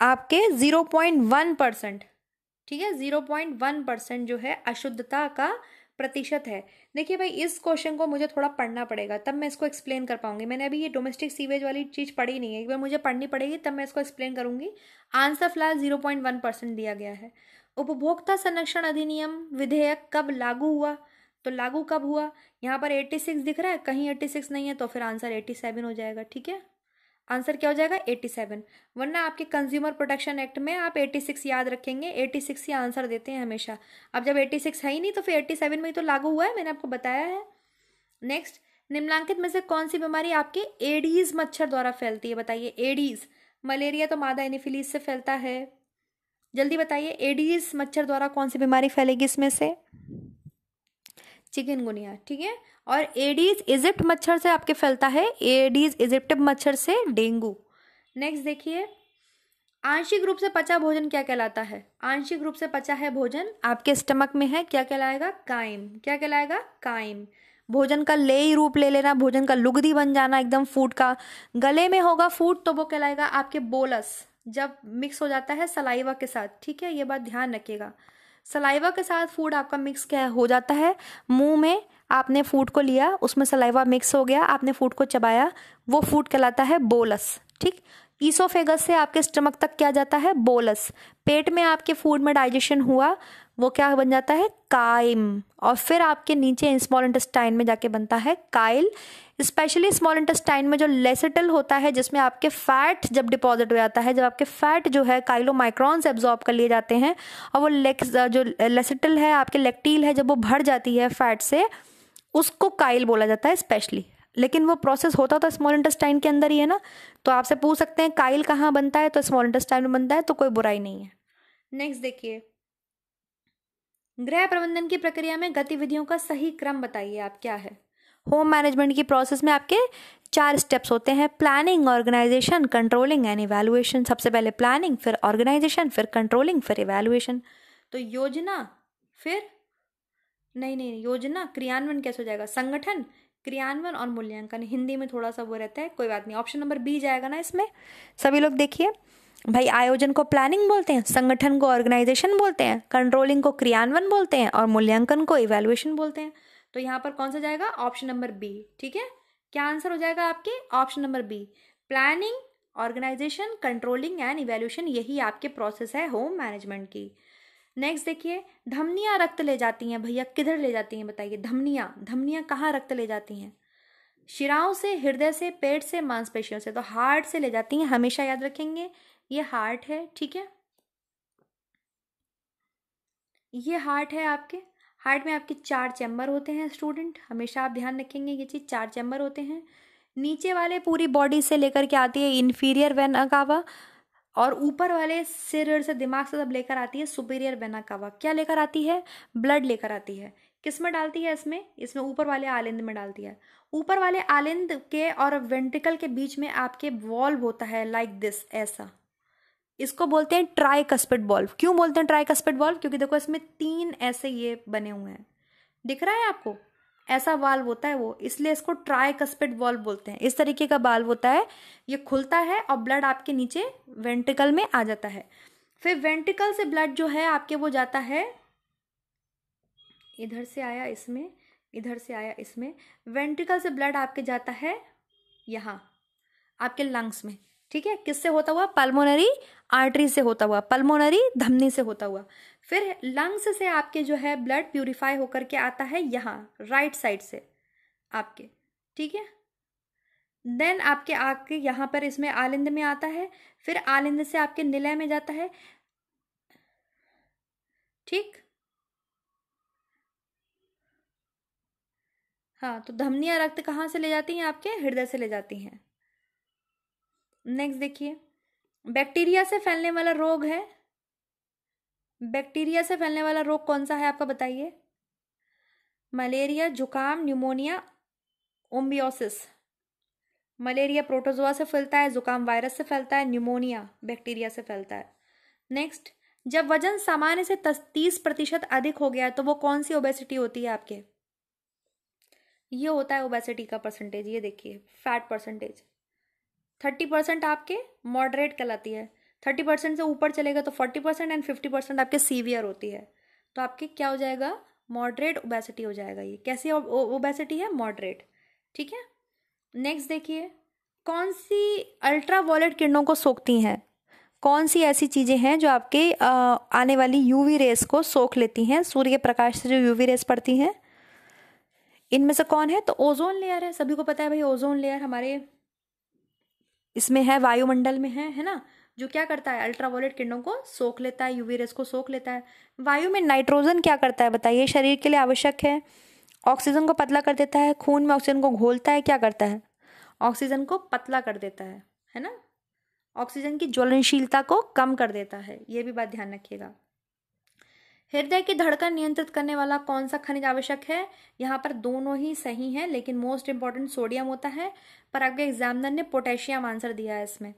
आपके ज़ीरो पॉइंट वन परसेंट ठीक है ज़ीरो पॉइंट वन परसेंट जो है अशुद्धता का प्रतिशत है देखिए भाई इस क्वेश्चन को मुझे थोड़ा पढ़ना पड़ेगा तब मैं इसको एक्सप्लेन कर पाऊंगी मैंने अभी ये डोमेस्टिक सीवेज वाली चीज़ पढ़ी नहीं है एक बार मुझे पढ़नी पड़ेगी तब मैं इसको एक्सप्लेन करूंगी आंसर फिलहाल जीरो पॉइंट वन परसेंट दिया गया है उपभोक्ता संरक्षण अधिनियम विधेयक कब लागू हुआ तो लागू कब हुआ यहाँ पर एट्टी सिक्स दिख रहा है कहीं एट्टी सिक्स नहीं है तो फिर आंसर एट्टी सेवन हो जाएगा ठीक है आंसर क्या हो जाएगा 87 वरना आपके कंज्यूमर प्रोटेक्शन एक्ट में आप 86 याद रखेंगे 86 ही आंसर देते हैं हमेशा अब जब 86 है ही नहीं तो फिर 87 में ही तो लागू हुआ है मैंने आपको बताया है नेक्स्ट निम्नलिखित में से कौन सी बीमारी आपके एडीज मच्छर द्वारा फैलती है बताइए एडीज मलेरिया तो मादा एनिफिलीज से फैलता है जल्दी बताइए एडीज मच्छर द्वारा कौन सी बीमारी फैलेगी इसमें से चिकनगुनिया ठीक है और एडीज इजिप्ट मच्छर से आपके फैलता है एडीज इजिप्ट मच्छर से डेंगू नेक्स्ट देखिए आंशिक रूप से पचा भोजन क्या कहलाता है आंशिक रूप से पचा है भोजन आपके स्टमक में है क्या कहलाएगा कायम क्या कहलाएगा कायम भोजन का ले ही रूप ले लेना भोजन का लुगदी बन जाना एकदम फूड का गले में होगा फूड तो वो कहलाएगा आपके बोलस जब मिक्स हो जाता है सलाइवा के साथ ठीक है ये बात ध्यान रखिएगा सलाइवा के साथ फूड आपका मिक्स क्या हो जाता है मुंह में आपने फूड को लिया उसमें सलाइवा मिक्स हो गया आपने फूड को चबाया वो फूड कहलाता है बोलस ठीक ईसोफेगस से आपके स्टमक तक क्या जाता है बोलस पेट में आपके फूड में डाइजेशन हुआ वो क्या बन जाता है काइम और फिर आपके नीचे स्मॉल इंटेस्टाइन में जाके बनता है काइल स्पेशली स्मॉल इंटेस्टाइन में जो लेसेटल होता है जिसमें आपके फैट जब डिपॉजिट हो जाता है जब आपके फैट जो है काइलो माइक्रॉन से एब्जॉर्ब कर लिए जाते हैं और वो लेक्स जो लेसेटल है आपके लेक्टील है जब वो भर जाती है फैट से उसको काइल बोला जाता है स्पेशली लेकिन वो प्रोसेस होता तो स्मॉल इंटेस्टाइन के अंदर ही है ना तो आपसे पूछ सकते हैं काइल कहाँ बनता है तो स्मॉल इंटेस्टाइन में बनता है तो कोई बुराई नहीं है नेक्स्ट देखिए गृह प्रबंधन की प्रक्रिया में गतिविधियों का सही क्रम बताइए आप क्या है होम मैनेजमेंट की प्रोसेस में आपके चार स्टेप्स होते हैं planning organisation controlling and evaluation सबसे पहले प्लानिंग फिर ऑर्गेनाइजेशन फिर कंट्रोलिंग फिर इवेलुएशन तो योजना फिर नहीं नहीं योजना क्रियान्वयन कैसे हो जाएगा संगठन क्रियान्वयन और मूल्यांकन हिंदी में थोड़ा सा वो रहता है कोई बात नहीं ऑप्शन नंबर बी जाएगा ना इसमें सभी लोग देखिए भाई आयोजन को प्लानिंग बोलते हैं संगठन को ऑर्गेनाइजेशन बोलते हैं कंट्रोलिंग को क्रियान्वयन बोलते हैं और मूल्यांकन को इवेल्युएशन बोलते हैं तो यहाँ पर कौन सा जाएगा ऑप्शन नंबर बी ठीक है क्या आंसर हो जाएगा आपके option number B planning organisation controlling and evaluation यही आपके प्रोसेस है होम मैनेजमेंट की नेक्स्ट देखिए धमनियाँ रक्त ले जाती हैं भैया किधर ले जाती हैं बताइए धमनियाँ धमनियाँ कहाँ रक्त ले जाती हैं शिराओं से हृदय से पेट से मांसपेशियों से तो हार्ट से ले जाती हैं हमेशा याद रखेंगे ये हार्ट है ठीक है ये हार्ट है आपके हार्ट में आपके चार चैम्बर होते हैं स्टूडेंट हमेशा आप ध्यान रखेंगे ये चीज़ चार चैम्बर होते हैं नीचे वाले पूरी बॉडी से लेकर के आती है इन्फीरियर वेना कावा और ऊपर वाले सिर से दिमाग से सब लेकर आती है सुपीरियर वेनाकावा क्या लेकर आती है ब्लड लेकर आती है किस में डालती है इसमें इसमें ऊपर वाले आलिंद में डालती है ऊपर वाले आलिंद के और वेंटिकल के बीच में आपके वॉल्व होता है लाइक दिस ऐसा इसको बोलते हैं ट्राई कस्पेट बॉल्व क्यों बोलते हैं ट्राई कस्पेट बॉल्व क्योंकि देखो इसमें तीन ऐसे ये बने हुए हैं दिख रहा है आपको ऐसा वाल्व होता है वो इसलिए इसको ट्राई कस्पेट बॉल्व बोलते हैं इस तरीके का बाल्व होता है ये खुलता है और ब्लड आपके नीचे वेंटिकल में आ जाता है फिर वेंटिकल से ब्लड जो है आपके वो जाता है इधर से आया इसमें इधर से आया इसमें वेंटिकल से ब्लड आपके जाता है यहाँ आपके लंग्स में ठीक है किससे होता हुआ पल्मोनरी आर्टरी से होता हुआ पल्मोनरी धमनी से होता हुआ फिर लंग्स से आपके जो है ब्लड प्यूरिफाई होकर के आता है यहाँ राइट साइड से आपके ठीक है देन आपके आके यहाँ पर इसमें आलिंद में आता है फिर आलिंद से आपके निलय में जाता है ठीक हाँ तो धमनियाँ रक्त कहाँ से ले जाती हैं आपके हृदय से ले जाती हैं नेक्स्ट देखिए बैक्टीरिया से फैलने वाला रोग है बैक्टीरिया से फैलने वाला रोग कौन सा है आपका बताइए मलेरिया जुकाम न्यूमोनिया ओम्बियोसिस मलेरिया प्रोटोजोआ से फैलता है जुकाम वायरस से फैलता है न्यूमोनिया बैक्टीरिया से फैलता है नेक्स्ट जब वजन सामान्य से तीस प्रतिशत अधिक हो गया तो वो कौन सी ओबेसिटी होती है आपके ये होता है ओबेसिटी का परसेंटेज ये देखिए फैट परसेंटेज थर्टी परसेंट आपके मॉडरेट कहलाती है थर्टी परसेंट से ऊपर चलेगा तो forty percent and fifty percent आपके सीवियर होती है तो आपके क्या हो जाएगा मॉडरेट ओबेसिटी हो जाएगा ये कैसी ओबेसिटी है मॉडरेट ठीक है नेक्स्ट देखिए कौन सी अल्ट्रा वॉलेट किरणों को सोखती हैं कौन सी ऐसी चीज़ें हैं जो आपके आने वाली यूवी रेस को सोख लेती हैं सूर्य के प्रकाश से जो यूवी रेस पड़ती हैं इनमें से कौन है तो ओजोन लेयर है सभी को पता है भाई ओजोन लेयर हमारे इसमें है वायुमंडल में है है ना जो क्या करता है अल्ट्रावायलेट किरणों को सोख लेता है यूवी रेस को सोख लेता है वायु में नाइट्रोजन क्या करता है बताइए शरीर के लिए आवश्यक है ऑक्सीजन को पतला कर देता है खून में ऑक्सीजन को घोलता है क्या करता है ऑक्सीजन को पतला कर देता है है ना ऑक्सीजन की ज्वलनशीलता को कम कर देता है ये भी बात ध्यान रखिएगा हृदय की धड़कन नियंत्रित करने वाला कौन सा खनिज आवश्यक है यहाँ पर दोनों ही सही हैं लेकिन मोस्ट इम्पॉर्टेंट सोडियम होता है पर आपके एग्जामिनर ने पोटेशियम आंसर दिया है इसमें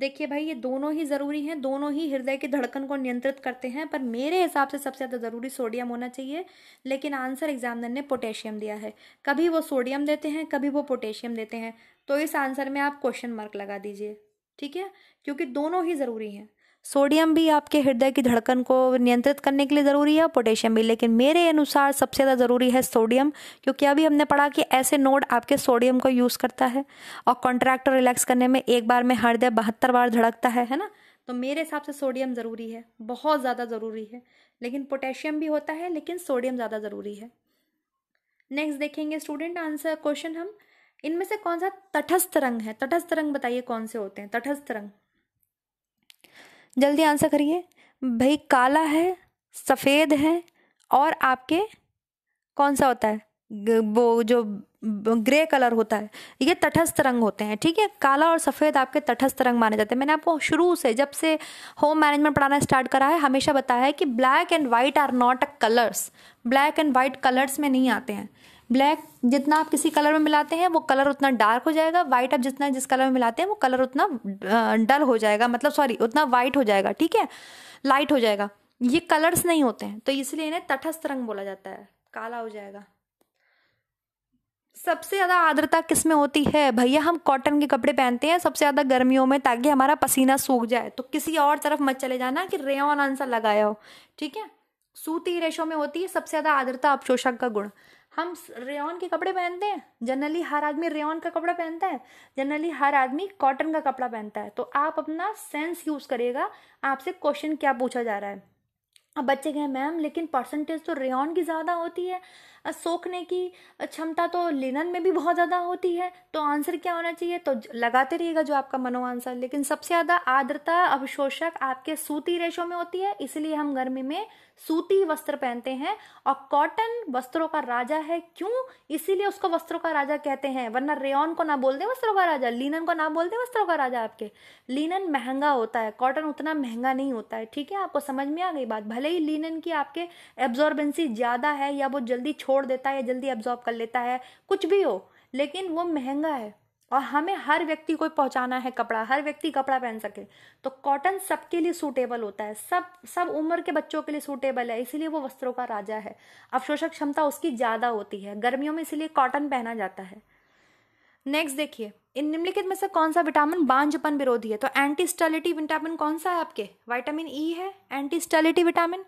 देखिए भाई ये दोनों ही ज़रूरी हैं दोनों ही हृदय की धड़कन को नियंत्रित करते हैं पर मेरे हिसाब से सबसे ज़्यादा ज़रूरी सोडियम होना चाहिए लेकिन आंसर एग्जामिनर ने पोटेशियम दिया है कभी वो सोडियम देते हैं कभी वो पोटेशियम देते हैं तो इस आंसर में आप क्वेश्चन मार्क लगा दीजिए ठीक है क्योंकि दोनों ही ज़रूरी हैं सोडियम भी आपके हृदय की धड़कन को नियंत्रित करने के लिए ज़रूरी है पोटेशियम भी लेकिन मेरे अनुसार सबसे ज़्यादा ज़रूरी है सोडियम क्योंकि अभी हमने पढ़ा कि ऐसे नोड आपके सोडियम को यूज़ करता है और कॉन्ट्रैक्ट रिलैक्स करने में एक बार में हृदय बहत्तर बार धड़कता है है ना तो मेरे हिसाब से सोडियम ज़रूरी है बहुत ज़्यादा ज़रूरी है लेकिन पोटेशियम भी होता है लेकिन सोडियम ज़्यादा ज़रूरी है नेक्स्ट देखेंगे स्टूडेंट आंसर क्वेश्चन हम इनमें से कौन सा तटस्थ रंग है तटस्थ रंग बताइए कौन से होते हैं तटस्थ रंग जल्दी आंसर करिए भाई काला है सफ़ेद है और आपके कौन सा होता है वो जो ग्रे कलर होता है ये तटस्थ रंग होते हैं ठीक है काला और सफ़ेद आपके तटस्थ रंग माने जाते हैं मैंने आपको शुरू से जब से होम मैनेजमेंट पढ़ाना स्टार्ट करा है हमेशा बताया है कि black and white are not a colours black and white colours में नहीं आते हैं ब्लैक जितना आप किसी कलर में मिलाते हैं वो कलर उतना डार्क हो जाएगा व्हाइट आप जितना जिस कलर में मिलाते हैं वो कलर उतना डल हो जाएगा मतलब सॉरी उतना व्हाइट हो जाएगा ठीक है लाइट हो जाएगा ये कलर्स नहीं होते हैं तो इसलिए इन्हें तटस्थ रंग बोला जाता है काला हो जाएगा सबसे ज़्यादा आर्द्रता किस में होती है भैया हम कॉटन के कपड़े पहनते हैं सबसे ज़्यादा गर्मियों में ताकि हमारा पसीना सूख जाए तो किसी और तरफ मत चले जाना कि रेओन आंसर लगाया हो ठीक है सूती रेशो में होती है सबसे ज़्यादा आर्द्रता अपशोषक का गुण हम रेन के कपड़े पहनते हैं जनरली हर आदमी रेन का कपड़ा पहनता है जनरली हर आदमी कॉटन का कपड़ा पहनता है तो आप अपना सेंस यूज़ करेगा आपसे क्वेश्चन क्या पूछा जा रहा है अब बच्चे कहें मैम लेकिन परसेंटेज तो रेन की ज़्यादा होती है सोखने की क्षमता तो लिनन में भी बहुत ज़्यादा होती है तो आंसर क्या होना चाहिए तो लगाते रहिएगा जो आपका मनो आंसर लेकिन सबसे ज़्यादा आर्द्रता अवशोषक आपके सूती रेशो में होती है इसलिए हम गर्मी में सूती वस्त्र पहनते हैं और कॉटन वस्त्रों का राजा है क्यों इसीलिए उसको वस्त्रों का राजा कहते हैं वरना रेन को ना बोल दें वस्त्रों का राजा लिनन को ना बोल दें वस्त्रों का राजा आपके लिनन महंगा होता है कॉटन उतना महंगा नहीं होता है ठीक है आपको समझ में आ गई बात भले ही लिनन की आपके एब्जॉर्बेंसी ज़्यादा है या वो जल्दी छोड़ छोड़ देता है या जल्दी एब्जॉर्ब कर लेता है कुछ भी हो लेकिन वो महंगा है और हमें हर व्यक्ति को पहुंचाना है कपड़ा हर व्यक्ति कपड़ा पहन सके तो कॉटन सबके लिए सूटेबल होता है सब सब उम्र के बच्चों के लिए सूटेबल है इसीलिए वो वस्त्रों का राजा है अवशोषक क्षमता उसकी ज़्यादा होती है गर्मियों में इसीलिए कॉटन पहना जाता है नेक्स्ट देखिए इन निम्नलिखित में से कौन सा विटामिन बांझपन विरोधी है तो एंटी स्टेलिटी विटामिन कौन सा है आपके वाइटामिन ई e है एंटी स्टेलिटी विटामिन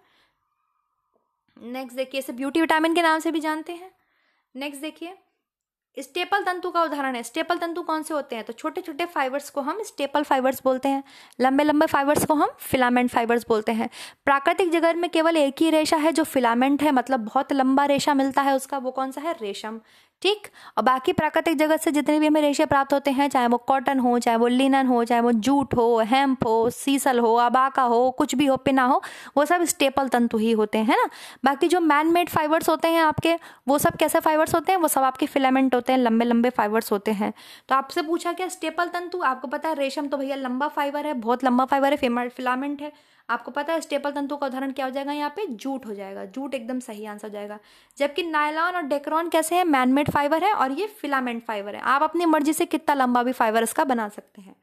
नेक्स्ट देखिए इसे ब्यूटी विटामिन के नाम से भी जानते हैं नेक्स्ट देखिए स्टेपल तंतु का उदाहरण है स्टेपल तंतु कौन से होते हैं तो छोटे छोटे फाइबर्स को हम स्टेपल फाइबर्स बोलते हैं लंबे लंबे फाइबर्स को हम फिलामेंट फाइबर्स बोलते हैं प्राकृतिक जगत में केवल एक ही रेशा है जो फिलामेंट है मतलब बहुत लंबा रेशा मिलता है उसका वो कौन सा है रेशम ठीक और बाकी प्राकृतिक जगत से जितने भी हमें रेशे प्राप्त होते हैं चाहे वो कॉटन हो चाहे वो लिनन हो चाहे वो जूट हो हेम्प हो सीसल हो अबाका हो कुछ भी हो पिना हो वो सब स्टेपल तंतु ही होते हैं ना बाकी जो मैन मेड फाइबर्स होते हैं आपके वो सब कैसे फाइबर्स होते हैं वो सब आपके फिलामेंट होते हैं लंबे लंबे फाइबर्स होते हैं तो आपसे पूछा क्या स्टेपल तंतु आपको पता है रेशम तो भैया लंबा फाइबर है बहुत लंबा फाइबर है फिलामेंट है आपको पता है स्टेपल तंतु का उदाहरण क्या हो जाएगा यहाँ पे जूट हो जाएगा जूट एकदम सही आंसर हो जाएगा जबकि नायलॉन और डेक्रॉन कैसे है मैनमेड फाइबर है और ये फिलामेंट फाइबर है आप अपनी मर्जी से कितना लंबा भी फाइबर इसका बना सकते हैं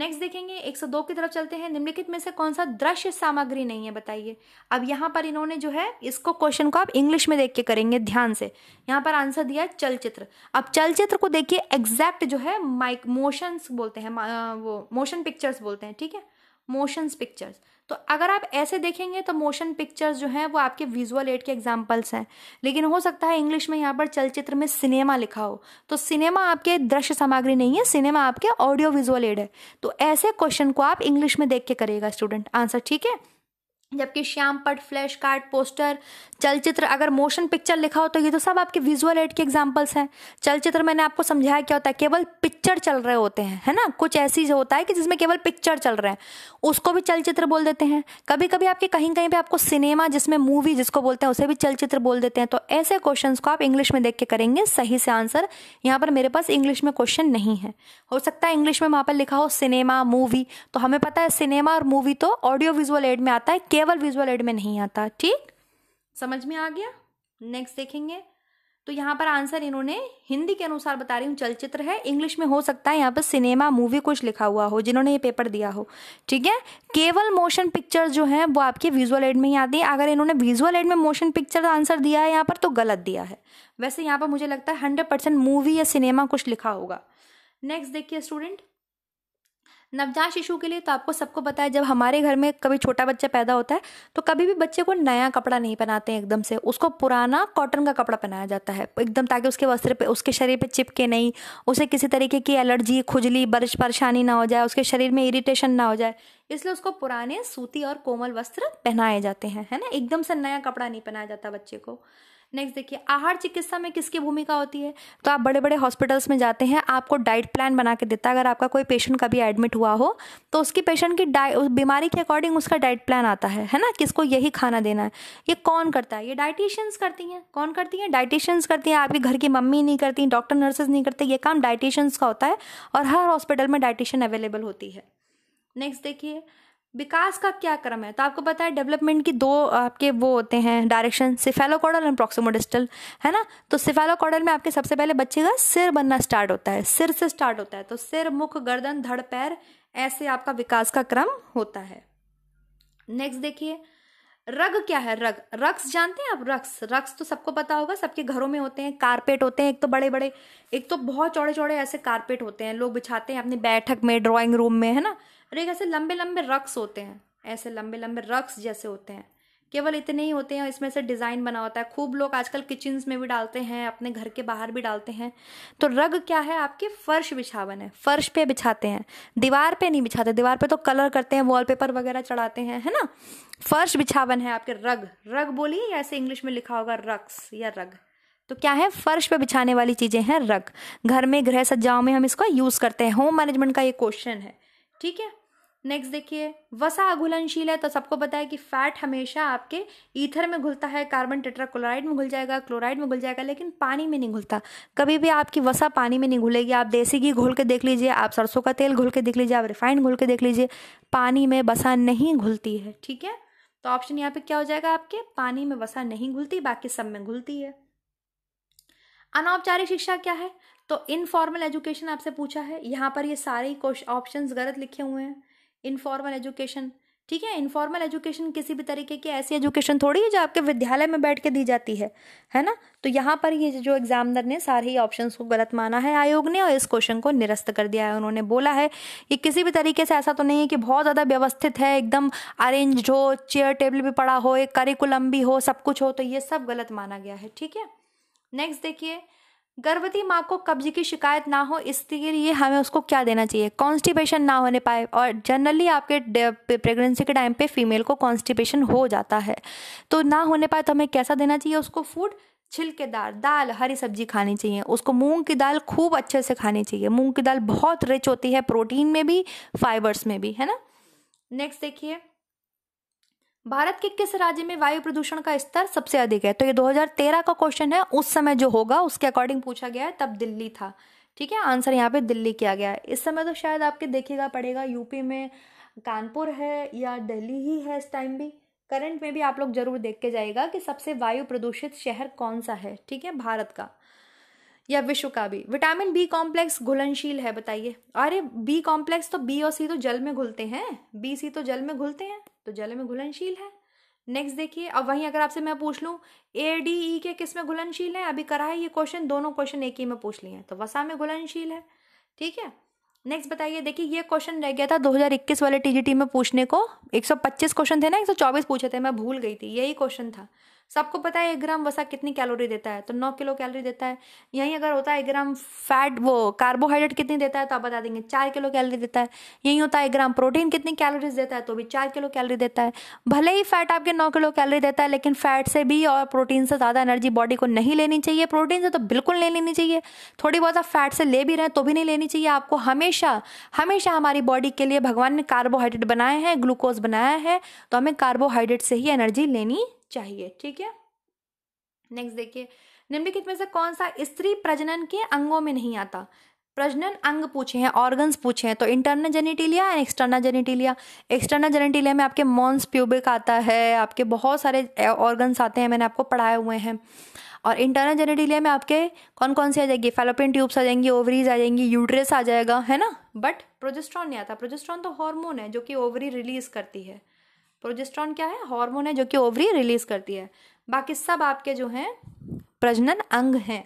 नेक्स्ट देखेंगे 102 की तरफ चलते हैं निम्नलिखित में से कौन सा दृश्य सामग्री नहीं है बताइए अब यहाँ पर इन्होंने जो है इसको क्वेश्चन को आप इंग्लिश में देख के करेंगे ध्यान से यहाँ पर आंसर दिया है चलचित्र अब चलचित्र को देखिए एग्जैक्ट जो है माइक मोशंस बोलते हैं वो मोशन पिक्चर्स बोलते हैं ठीक है मोशंस पिक्चर्स तो अगर आप ऐसे देखेंगे तो मोशन पिक्चर्स जो हैं वो आपके विजुअल एड के एग्जाम्पल्स हैं लेकिन हो सकता है इंग्लिश में यहाँ पर चलचित्र में सिनेमा लिखा हो तो सिनेमा आपके दृश्य सामग्री नहीं है सिनेमा आपके ऑडियो विजुअल एड है तो ऐसे क्वेश्चन को आप इंग्लिश में देख के करिएगा स्टूडेंट आंसर ठीक है जबकि श्याम पट फ्लैश कार्ड पोस्टर चलचित्र अगर मोशन पिक्चर लिखा हो तो ये तो सब आपके विजुअल एड के एग्जाम्पल्स हैं चलचित्र मैंने आपको समझाया क्या होता है केवल पिक्चर चल रहे होते हैं है ना कुछ ऐसी होता है कि जिसमें केवल पिक्चर चल रहे हैं उसको भी चलचित्र बोल देते हैं कभी कभी आपके कहीं कहीं पर आपको सिनेमा जिसमें मूवी जिसको बोलते हैं उसे भी चलचित्र बोल देते हैं तो ऐसे क्वेश्चन को आप इंग्लिश में देख के करेंगे सही से आंसर यहाँ पर मेरे पास इंग्लिश में क्वेश्चन नहीं है हो सकता है इंग्लिश में वहाँ पर लिखा हो सिनेमा मूवी तो हमें पता है सिनेमा और मूवी तो ऑडियो विजुअल एड में आता है केवल विजुअल एड में नहीं आता ठीक समझ में आ गया नेक्स्ट देखेंगे तो यहाँ पर आंसर इन्होंने हिंदी के अनुसार बता रही हूँ चलचित्र है इंग्लिश में हो सकता है यहाँ पर सिनेमा मूवी कुछ लिखा हुआ हो जिन्होंने ये पेपर दिया हो ठीक है केवल मोशन पिक्चर जो है वो आपके विजुअल एड में ही आती है अगर इन्होंने विजुअल एड में मोशन पिक्चर आंसर दिया है यहाँ पर तो गलत दिया है वैसे यहाँ पर मुझे लगता है हंड्रेड मूवी या सिनेमा कुछ लिखा होगा नेक्स्ट देखिए स्टूडेंट नवजात शिशु के लिए तो आपको सबको पता है जब हमारे घर में कभी छोटा बच्चा पैदा होता है तो कभी भी बच्चे को नया कपड़ा नहीं पहनाते एकदम से उसको पुराना कॉटन का कपड़ा पहनाया जाता है एकदम ताकि उसके वस्त्र पे उसके शरीर पे चिपके नहीं उसे किसी तरीके की एलर्जी खुजली बर्श परेशानी ना हो जाए उसके शरीर में इरिटेशन ना हो जाए इसलिए उसको पुराने सूती और कोमल वस्त्र पहनाए जाते हैं है ना एकदम से नया कपड़ा नहीं पहनाया जाता बच्चे को नेक्स्ट देखिए आहार चिकित्सा में किसकी भूमिका होती है तो आप बड़े बड़े हॉस्पिटल्स में जाते हैं आपको डाइट प्लान बना के देता है अगर आपका कोई पेशेंट कभी एडमिट हुआ हो तो उसकी पेशेंट की बीमारी के अकॉर्डिंग उसका डाइट प्लान आता है है ना किसको यही खाना देना है ये कौन करता है ये डाइटिशियंस करती हैं कौन करती हैं डाइटिशियंस करती हैं आपकी घर की मम्मी नहीं करती डॉक्टर नर्सेज नहीं करते ये काम डाइटिशियंस का होता है और हर हॉस्पिटल में डाइटिशियन अवेलेबल होती है नेक्स्ट देखिए विकास का क्या क्रम है तो आपको पता है डेवलपमेंट की दो आपके वो होते हैं डायरेक्शन सिफेलोकॉडल एंड प्रोक्सोमोडिस्टल है ना तो सिफेलोकॉडल में आपके सबसे पहले बच्चे का सिर बनना स्टार्ट होता है सिर से स्टार्ट होता है तो सिर मुख गर्दन धड़ पैर ऐसे आपका विकास का क्रम होता है नेक्स्ट देखिए रग क्या है रग रक्स जानते हैं आप रक्स रक्स तो सबको पता होगा सबके घरों में होते हैं कारपेट होते हैं एक तो बड़े बड़े एक तो बहुत चौड़े चौड़े ऐसे कारपेट होते हैं लोग बिछाते हैं अपनी बैठक में ड्राइंग रूम में है ना और एक ऐसे लंबे लंबे रक्स होते हैं ऐसे लंबे लंबे रक्स जैसे होते हैं केवल इतने ही होते हैं इसमें से डिज़ाइन बना होता है खूब लोग आजकल किचन्स में भी डालते हैं अपने घर के बाहर भी डालते हैं तो रग क्या है आपके फर्श बिछावन है फर्श पे बिछाते हैं दीवार पे नहीं बिछाते दीवार पे तो कलर करते हैं वॉलपेपर वगैरह चढ़ाते हैं है ना फर्श बिछावन है आपके रग रग बोलिए या ऐसे इंग्लिश में लिखा होगा रक्स या रग तो क्या है फर्श पे बिछाने वाली चीज़ें हैं रग घर में गृह सज्जाओं में हम इसका यूज़ करते हैं होम मैनेजमेंट का ये क्वेश्चन है ठीक है नेक्स्ट देखिए वसा अघुलनशील है तो सबको पता है कि फैट हमेशा आपके ईथर में घुलता है कार्बन टेट्राक्लोराइड में घुल जाएगा क्लोराइड में घुल जाएगा लेकिन पानी में नहीं घुलता कभी भी आपकी वसा पानी में नहीं घुलेगी आप देसी घी घोल के देख लीजिए आप सरसों का तेल घोल के देख लीजिए आप रिफाइंड घोल के देख लीजिए पानी में वसा नहीं घुलती है ठीक है तो ऑप्शन यहाँ पे क्या हो जाएगा आपके पानी में वसा नहीं घुलती बाकी सब में घुलती है अनौपचारिक शिक्षा क्या है तो इनफॉर्मल एजुकेशन आपसे पूछा है यहाँ पर ये सारे ऑप्शन गलत लिखे हुए हैं इनफॉर्मल एजुकेशन ठीक है इनफॉर्मल एजुकेशन किसी भी तरीके की ऐसी एजुकेशन थोड़ी है जो आपके विद्यालय में बैठ के दी जाती है है ना तो यहाँ पर ये जो एग्जामिनर ने सारे ही ऑप्शन को गलत माना है आयोग ने और इस क्वेश्चन को निरस्त कर दिया है उन्होंने बोला है कि किसी भी तरीके से ऐसा तो नहीं है कि बहुत ज़्यादा व्यवस्थित है एकदम अरेंज हो चेयर टेबल भी पड़ा हो एक करिकुलम भी हो सब कुछ हो तो ये सब गलत माना गया है ठीक है नेक्स्ट देखिए गर्भवती माँ को कब्ज की शिकायत ना हो इसके लिए हमें उसको क्या देना चाहिए कॉन्स्टिपेशन ना होने पाए और जनरली आपके प्रेगनेंसी के टाइम पे फीमेल को कॉन्स्टिपेशन हो जाता है तो ना होने पाए तो हमें कैसा देना चाहिए उसको फूड छिलकेदार दाल हरी सब्जी खानी चाहिए उसको मूंग की दाल खूब अच्छे से खानी चाहिए मूंग की दाल बहुत रिच होती है प्रोटीन में भी फाइबर्स में भी है ना नेक्स्ट देखिए भारत के किस राज्य में वायु प्रदूषण का स्तर सबसे अधिक है तो ये 2013 का क्वेश्चन है उस समय जो होगा उसके अकॉर्डिंग पूछा गया है तब दिल्ली था ठीक है आंसर यहाँ पे दिल्ली किया गया है इस समय तो शायद आपके देखेगा पड़ेगा यूपी में कानपुर है या दिल्ली ही है इस टाइम भी करंट में भी आप लोग जरूर देख के जाएगा कि सबसे वायु प्रदूषित शहर कौन सा है ठीक है भारत का या विश्व का भी विटामिन बी कॉम्प्लेक्स घुलनशील है बताइए अरे बी कॉम्प्लेक्स तो बी और सी तो जल में घुलते हैं बी सी तो जल में घुलते हैं तो जल में घुलनशील है नेक्स्ट देखिए अब वहीं अगर आपसे मैं पूछ लूँ ए डी ई के किस में घुलनशील है अभी करा है ये क्वेश्चन दोनों क्वेश्चन एक ही में पूछ लिए हैं तो वसा में घुलनशील है ठीक है नेक्स्ट बताइए देखिए ये क्वेश्चन रह गया था 2021 वाले टीजीटी में पूछने को 125 क्वेश्चन थे ना 124 पूछे थे मैं भूल गई थी यही क्वेश्चन था सबको पता है एक ग्राम वसा कितनी कैलोरी देता है तो नौ किलो कैलोरी देता है यहीं अगर होता है एक ग्राम फैट वो कार्बोहाइड्रेट कितनी देता है तो आप बता देंगे चार किलो कैलोरी देता है यहीं होता है एक ग्राम प्रोटीन कितनी कैलोरीज देता है तो भी चार किलो कैलोरी देता है भले ही फैट आपके नौ किलो कैलोरी देता है लेकिन फैट से भी और प्रोटीन से ज़्यादा एनर्जी बॉडी को नहीं लेनी चाहिए प्रोटीन से तो बिल्कुल नहीं लेनी चाहिए थोड़ी बहुत आप फैट से ले भी रहे तो भी नहीं लेनी चाहिए आपको हमेशा हमेशा हमारी बॉडी के लिए भगवान ने कार्बोहाइड्रेट बनाए हैं ग्लूकोज बनाया है तो हमें कार्बोहाइड्रेट से ही एनर्जी लेनी चाहिए ठीक है नेक्स्ट देखिए निम्नलिखित में से कौन सा स्त्री प्रजनन के अंगों में नहीं आता प्रजनन अंग पूछे हैं ऑर्गन्स पूछे हैं तो internal genitalia and external genitalia external genitalia में आपके मॉन्स प्यूबिक आता है आपके बहुत सारे ऑर्गन्स आते हैं मैंने आपको पढ़ाए हुए हैं और इंटरनल जेनेटिलिया में आपके कौन कौन सी आ जाएगी फेलोपिन ट्यूब्स आ जाएंगी ओवरीज आ जाएंगी यूट्रेस आ जाएगा है ना बट प्रोजेस्ट्रॉन नहीं आता प्रोजेस्ट्रॉन तो हार्मोन है जो कि ओवरी रिलीज करती है प्रोजेस्ट्रॉन क्या है हार्मोन है जो कि ओवरी रिलीज करती है बाकी सब आपके जो हैं प्रजनन अंग हैं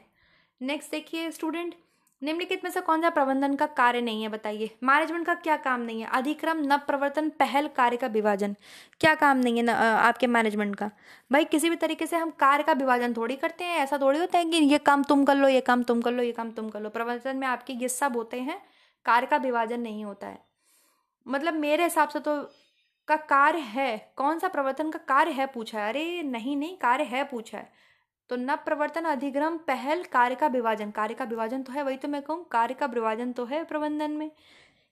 नेक्स्ट देखिए स्टूडेंट निम्नलिखित में से कौन सा प्रबंधन का कार्य नहीं है बताइए मैनेजमेंट का क्या काम नहीं है अधिक्रम नव प्रवर्तन पहल कार्य का विभाजन क्या काम नहीं है न, आपके मैनेजमेंट का भाई किसी भी तरीके से हम कार्य का विभाजन थोड़ी करते हैं ऐसा थोड़ी होता है कि ये काम तुम कर लो ये काम तुम कर लो ये काम तुम कर लो प्रबंधन में आपके ये सब होते हैं कार्य का विभाजन नहीं होता है मतलब मेरे हिसाब से तो का कार्य है कौन सा प्रवर्तन का कार्य है पूछा है अरे नहीं नहीं कार्य है पूछा है तो न प्रवर्तन अधिग्रम पहल कार्य का विभाजन कार्य का विभाजन तो है वही तो मैं कहूँ कार्य का विभाजन तो है प्रबंधन में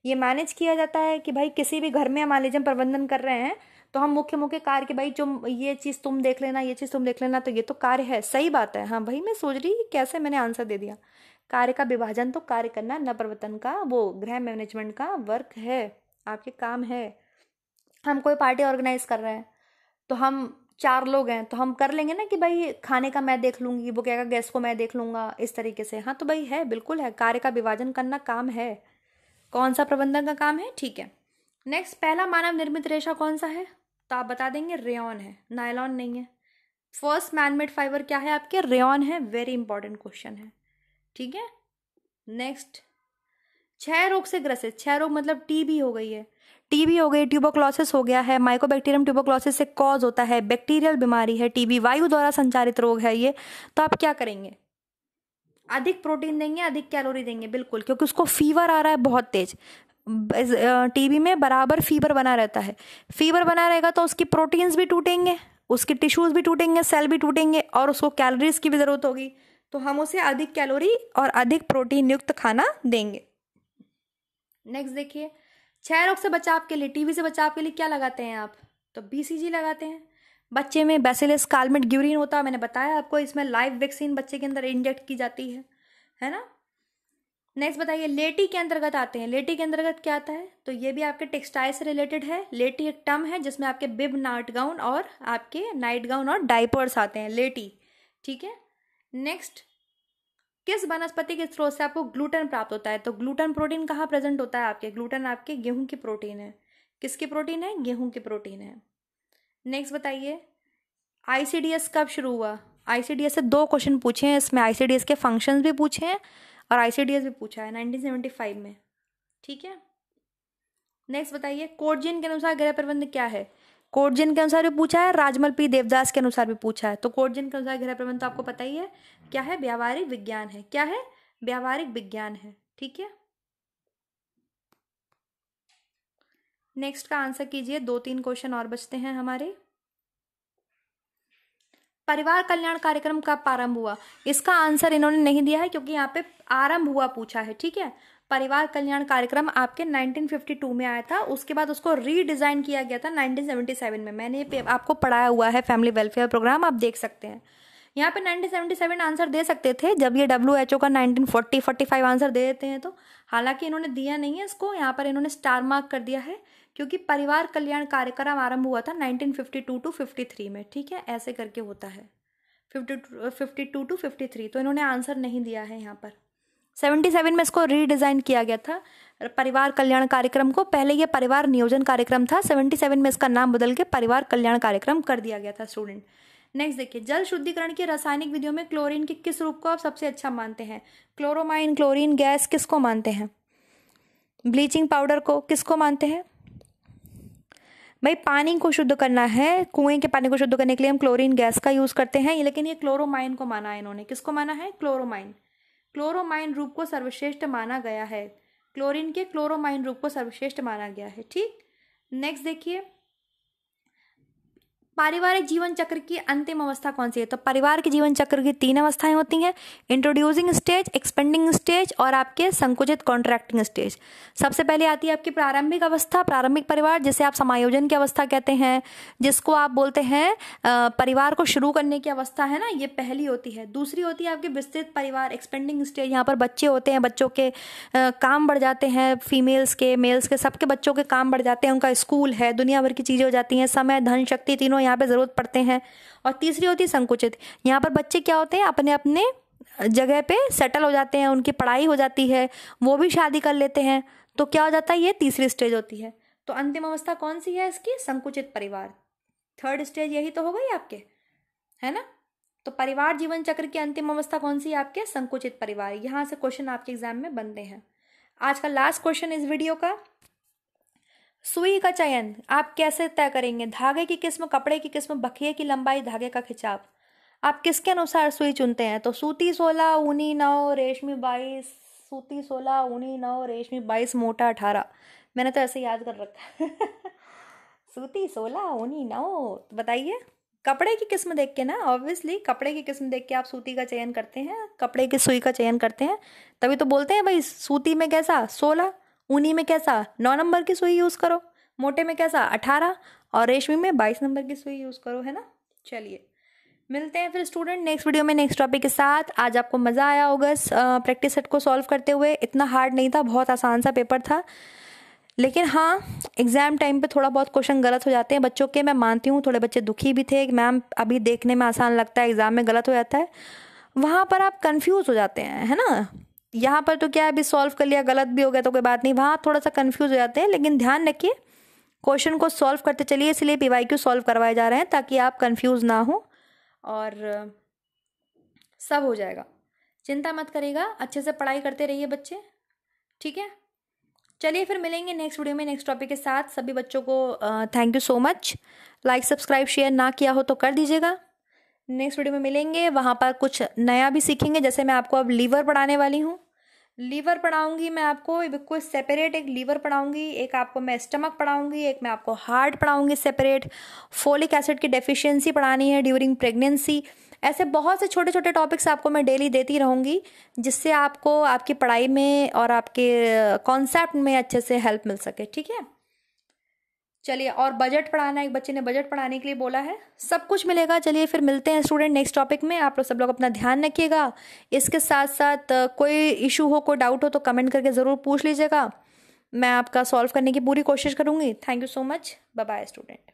ये मैनेज किया जाता है कि भाई किसी भी घर में मान लीजिए हम प्रबंधन कर रहे हैं तो हम मुख्य मुख्य कार्य के भाई जो ये चीज़ तुम देख लेना ये चीज़ तुम देख लेना तो ये तो कार्य है सही बात है हाँ भाई मैं सोच रही कैसे मैंने आंसर दे दिया कार्य का विभाजन तो कार्य करना न प्रवर्तन का वो गृह मैनेजमेंट का वर्क है आपके काम है हम कोई पार्टी ऑर्गेनाइज कर रहे हैं तो हम चार लोग हैं तो हम कर लेंगे ना कि भाई खाने का मैं देख लूँगी वो कहेगा गैस को मैं देख लूँगा इस तरीके से हाँ तो भाई है बिल्कुल है कार्य का विभाजन करना काम है कौन सा प्रबंधन का काम है ठीक है नेक्स्ट पहला मानव निर्मित रेशा कौन सा है तो आप बता देंगे रेयन है नायलॉन नहीं है फर्स्ट मैनमेड फाइबर क्या है आपके रेयन है वेरी इंपॉर्टेंट क्वेश्चन है ठीक है नेक्स्ट क्षय रोग से ग्रसित क्षय रोग मतलब टीबी हो गई है टीबी हो गई ट्यूबोक्लोसिस हो गया है माइकोबैक्टीरियम ट्यूबोक्लोसिस से कॉज होता है बैक्टीरियल बीमारी है टीबी वायु द्वारा संचारित रोग है ये तो आप क्या करेंगे अधिक प्रोटीन देंगे अधिक कैलोरी देंगे बिल्कुल क्योंकि उसको फीवर आ रहा है बहुत तेज टीबी में बराबर फीवर बना रहता है फीवर बना रहेगा तो उसकी प्रोटीन्स भी टूटेंगे उसके टिश्यूज़ भी टूटेंगे सेल भी टूटेंगे और उसको कैलोरीज की भी ज़रूरत होगी तो हम उसे अधिक कैलोरी और अधिक प्रोटीन युक्त खाना देंगे नेक्स्ट देखिए क्षय रोग से बचाव के लिए टीवी से बचाव के लिए क्या लगाते हैं आप तो बीसीजी लगाते हैं बच्चे में बेसिलस कालमेट ग्यूरिन होता है मैंने बताया आपको इसमें लाइव वैक्सीन बच्चे के अंदर इंजेक्ट की जाती है है ना नेक्स्ट बताइए लेटी के अंतर्गत आते हैं लेटी के अंतर्गत क्या आता है तो ये भी आपके टेक्सटाइल से रिलेटेड है लेटी एक टर्म है जिसमें आपके बिब नाइट गाउन और आपके नाइट गाउन और डाइपर्स आते हैं लेटी ठीक है नेक्स्ट किस वनस्पति के स्रोत से आपको ग्लूटन प्राप्त होता है तो ग्लूटन प्रोटीन कहाँ प्रेजेंट होता है आपके ग्लूटन आपके गेहूं की प्रोटीन है किसकी प्रोटीन है गेहूं की प्रोटीन है नेक्स्ट बताइए आईसीडीएस कब शुरू हुआ आईसीडीएस से दो क्वेश्चन पूछे हैं इसमें आईसीडीएस के फंक्शन भी पूछे हैं और आईसीडीएस भी पूछा है नाइनटीन में ठीक है नेक्स्ट बताइए कोडजिन के अनुसार गृह प्रबंध क्या है कोर्ट जिन के अनुसार भी पूछा है राजमल पी देवदास के अनुसार भी पूछा है तो कोर्ट जिन के अनुसार गृह प्रबंध तो आपको पता ही है क्या है व्यावहारिक विज्ञान है क्या है व्यावहारिक विज्ञान है ठीक है नेक्स्ट का आंसर कीजिए दो तीन क्वेश्चन और बचते हैं हमारे परिवार कल्याण कार्यक्रम कब प्रारंभ हुआ इसका आंसर इन्होंने नहीं दिया है क्योंकि यहाँ पे आरंभ हुआ पूछा है ठीक है परिवार कल्याण कार्यक्रम आपके 1952 में आया था उसके बाद उसको रीडिज़ाइन किया गया था 1977 में मैंने आपको पढ़ाया हुआ है फैमिली वेलफेयर प्रोग्राम आप देख सकते हैं यहाँ पे 1977 आंसर दे सकते थे जब ये डब्ल्यू एच ओ का 1940 45 आंसर दे देते हैं तो हालांकि इन्होंने दिया नहीं है इसको यहाँ पर इन्होंने स्टार मार्क कर दिया है क्योंकि परिवार कल्याण कार्यक्रम आरंभ हुआ था 1952 टू 53 में ठीक है ऐसे करके होता है fifty fifty two two fifty three तो इन्होंने आंसर नहीं दिया है यहाँ पर 77 में इसको रीडिज़ाइन किया गया था परिवार कल्याण कार्यक्रम को पहले ये परिवार नियोजन कार्यक्रम था 77 में इसका नाम बदल के परिवार कल्याण कार्यक्रम कर दिया गया था स्टूडेंट नेक्स्ट देखिए जल शुद्धिकरण की रासायनिक विधियों में क्लोरीन के किस रूप को आप सबसे अच्छा मानते हैं क्लोरोमाइन क्लोरीन गैस किसको मानते हैं ब्लीचिंग पाउडर को किसको मानते हैं भाई पानी को शुद्ध करना है कुएं के पानी को शुद्ध करने के लिए हम क्लोरीन गैस का यूज़ करते हैं लेकिन ये क्लोरोमाइन को माना है इन्होंने किसको माना है क्लोरोमाइन क्लोरोमाइन रूप को सर्वश्रेष्ठ माना गया है क्लोरीन के क्लोरोमाइन रूप को सर्वश्रेष्ठ माना गया है ठीक नेक्स्ट देखिए पारिवारिक जीवन चक्र की अंतिम अवस्था कौन सी है तो परिवार के जीवन चक्र की तीन अवस्थाएं होती हैं इंट्रोड्यूसिंग स्टेज एक्सपेंडिंग स्टेज और आपके संकुचित कॉन्ट्रैक्टिंग स्टेज सबसे पहले आती है आपकी प्रारंभिक अवस्था प्रारंभिक परिवार जिसे आप समायोजन की अवस्था कहते हैं जिसको आप बोलते हैं परिवार को शुरू करने की अवस्था है ना ये पहली होती है दूसरी होती है आपकी विस्तृत परिवार एक्सपेंडिंग स्टेज यहाँ पर बच्चे होते हैं बच्चों के काम बढ़ जाते हैं फीमेल्स के मेल्स के सबके बच्चों के काम बढ़ जाते हैं उनका स्कूल है दुनिया भर की चीज़ें हो जाती हैं समय धन शक्ति तीनों यहाँ यहाँ पे ज़रूरत पड़ते हैं और तीसरी होती है संकुचित यहाँ पर बच्चे क्या होते हैं अपने अपने जगह पे सेटल हो जाते हैं उनकी पढ़ाई हो जाती है वो भी शादी कर लेते हैं तो क्या हो जाता है ये तीसरी स्टेज होती है तो अंतिम अवस्था कौन सी है इसकी संकुचित परिवार थर्ड स्टेज यही तो हो गई आपके है ना तो परिवार जीवन चक्र की अंतिम अवस्था कौन सी है आपके संकुचित परिवार यहाँ से क्वेश्चन आपके एग्जाम में बनते हैं आज का लास्ट क्वेश्चन इस वीडियो का सुई का चयन आप कैसे तय करेंगे धागे की किस्म कपड़े की किस्म बखिए की लंबाई धागे का खिंचाव आप किसके अनुसार सुई चुनते हैं तो सूती सोलह ऊनी नौ रेशमी बाईस सूती सोलह ऊनी नौ रेशमी बाईस मोटा अठारह मैंने तो ऐसे याद कर रखा है सूती सोलह ऊनी नौ तो बताइए कपड़े की किस्म देख के ना ऑब्वियसली कपड़े की किस्म देख के आप सूती का चयन करते हैं कपड़े की सुई का चयन करते हैं तभी तो बोलते हैं भाई सूती में कैसा सोलह ऊनी में कैसा नौ नंबर की सुई यूज़ करो मोटे में कैसा अठारह और रेशमी में बाईस नंबर की सुई यूज़ करो है ना चलिए मिलते हैं फिर स्टूडेंट नेक्स्ट वीडियो में नेक्स्ट टॉपिक के साथ आज आपको मज़ा आया होगा प्रैक्टिस सेट को सॉल्व करते हुए इतना हार्ड नहीं था बहुत आसान सा पेपर था लेकिन हाँ एग्ज़ाम टाइम पे थोड़ा बहुत क्वेश्चन गलत हो जाते हैं बच्चों के मैं मानती हूँ थोड़े बच्चे दुखी भी थे मैम अभी देखने में आसान लगता है एग्ज़ाम में गलत हो जाता है वहाँ पर आप कन्फ्यूज़ हो जाते हैं है ना यहाँ पर तो क्या है अभी सॉल्व कर लिया गलत भी हो गया तो कोई बात नहीं वहाँ थोड़ा सा कन्फ्यूज हो जाते हैं लेकिन ध्यान रखिए क्वेश्चन को सॉल्व करते चलिए इसलिए पी वाई क्यू सॉल्व करवाए जा रहे हैं ताकि आप कन्फ्यूज़ ना हो और सब हो जाएगा चिंता मत करिएगा अच्छे से पढ़ाई करते रहिए बच्चे ठीक है चलिए फिर मिलेंगे नेक्स्ट वीडियो में नेक्स्ट टॉपिक के साथ सभी बच्चों को thank you so much like subscribe share ना किया हो तो कर दीजिएगा नेक्स्ट वीडियो में मिलेंगे वहाँ पर कुछ नया भी सीखेंगे जैसे मैं आपको अब लीवर पढ़ाने वाली हूँ लीवर पढ़ाऊंगी मैं आपको बिल्कुल सेपरेट एक लीवर पढ़ाऊंगी एक आपको मैं स्टमक पढ़ाऊंगी एक मैं आपको हार्ट पढ़ाऊंगी सेपरेट फोलिक एसिड की डेफिशिएंसी पढ़ानी है ड्यूरिंग प्रेगनेंसी ऐसे बहुत से छोटे छोटे टॉपिक्स आपको मैं डेली देती रहूँगी जिससे आपको आपकी पढ़ाई में और आपके कॉन्सेप्ट में अच्छे से हेल्प मिल सके ठीक है चलिए और बजट पढ़ाना एक बच्चे ने बजट पढ़ाने के लिए बोला है सब कुछ मिलेगा चलिए फिर मिलते हैं स्टूडेंट नेक्स्ट टॉपिक में आप लोग सब लोग अपना ध्यान रखिएगा इसके साथ साथ कोई इशू हो कोई डाउट हो तो कमेंट करके ज़रूर पूछ लीजिएगा मैं आपका सॉल्व करने की पूरी कोशिश करूँगी thank you so much bye student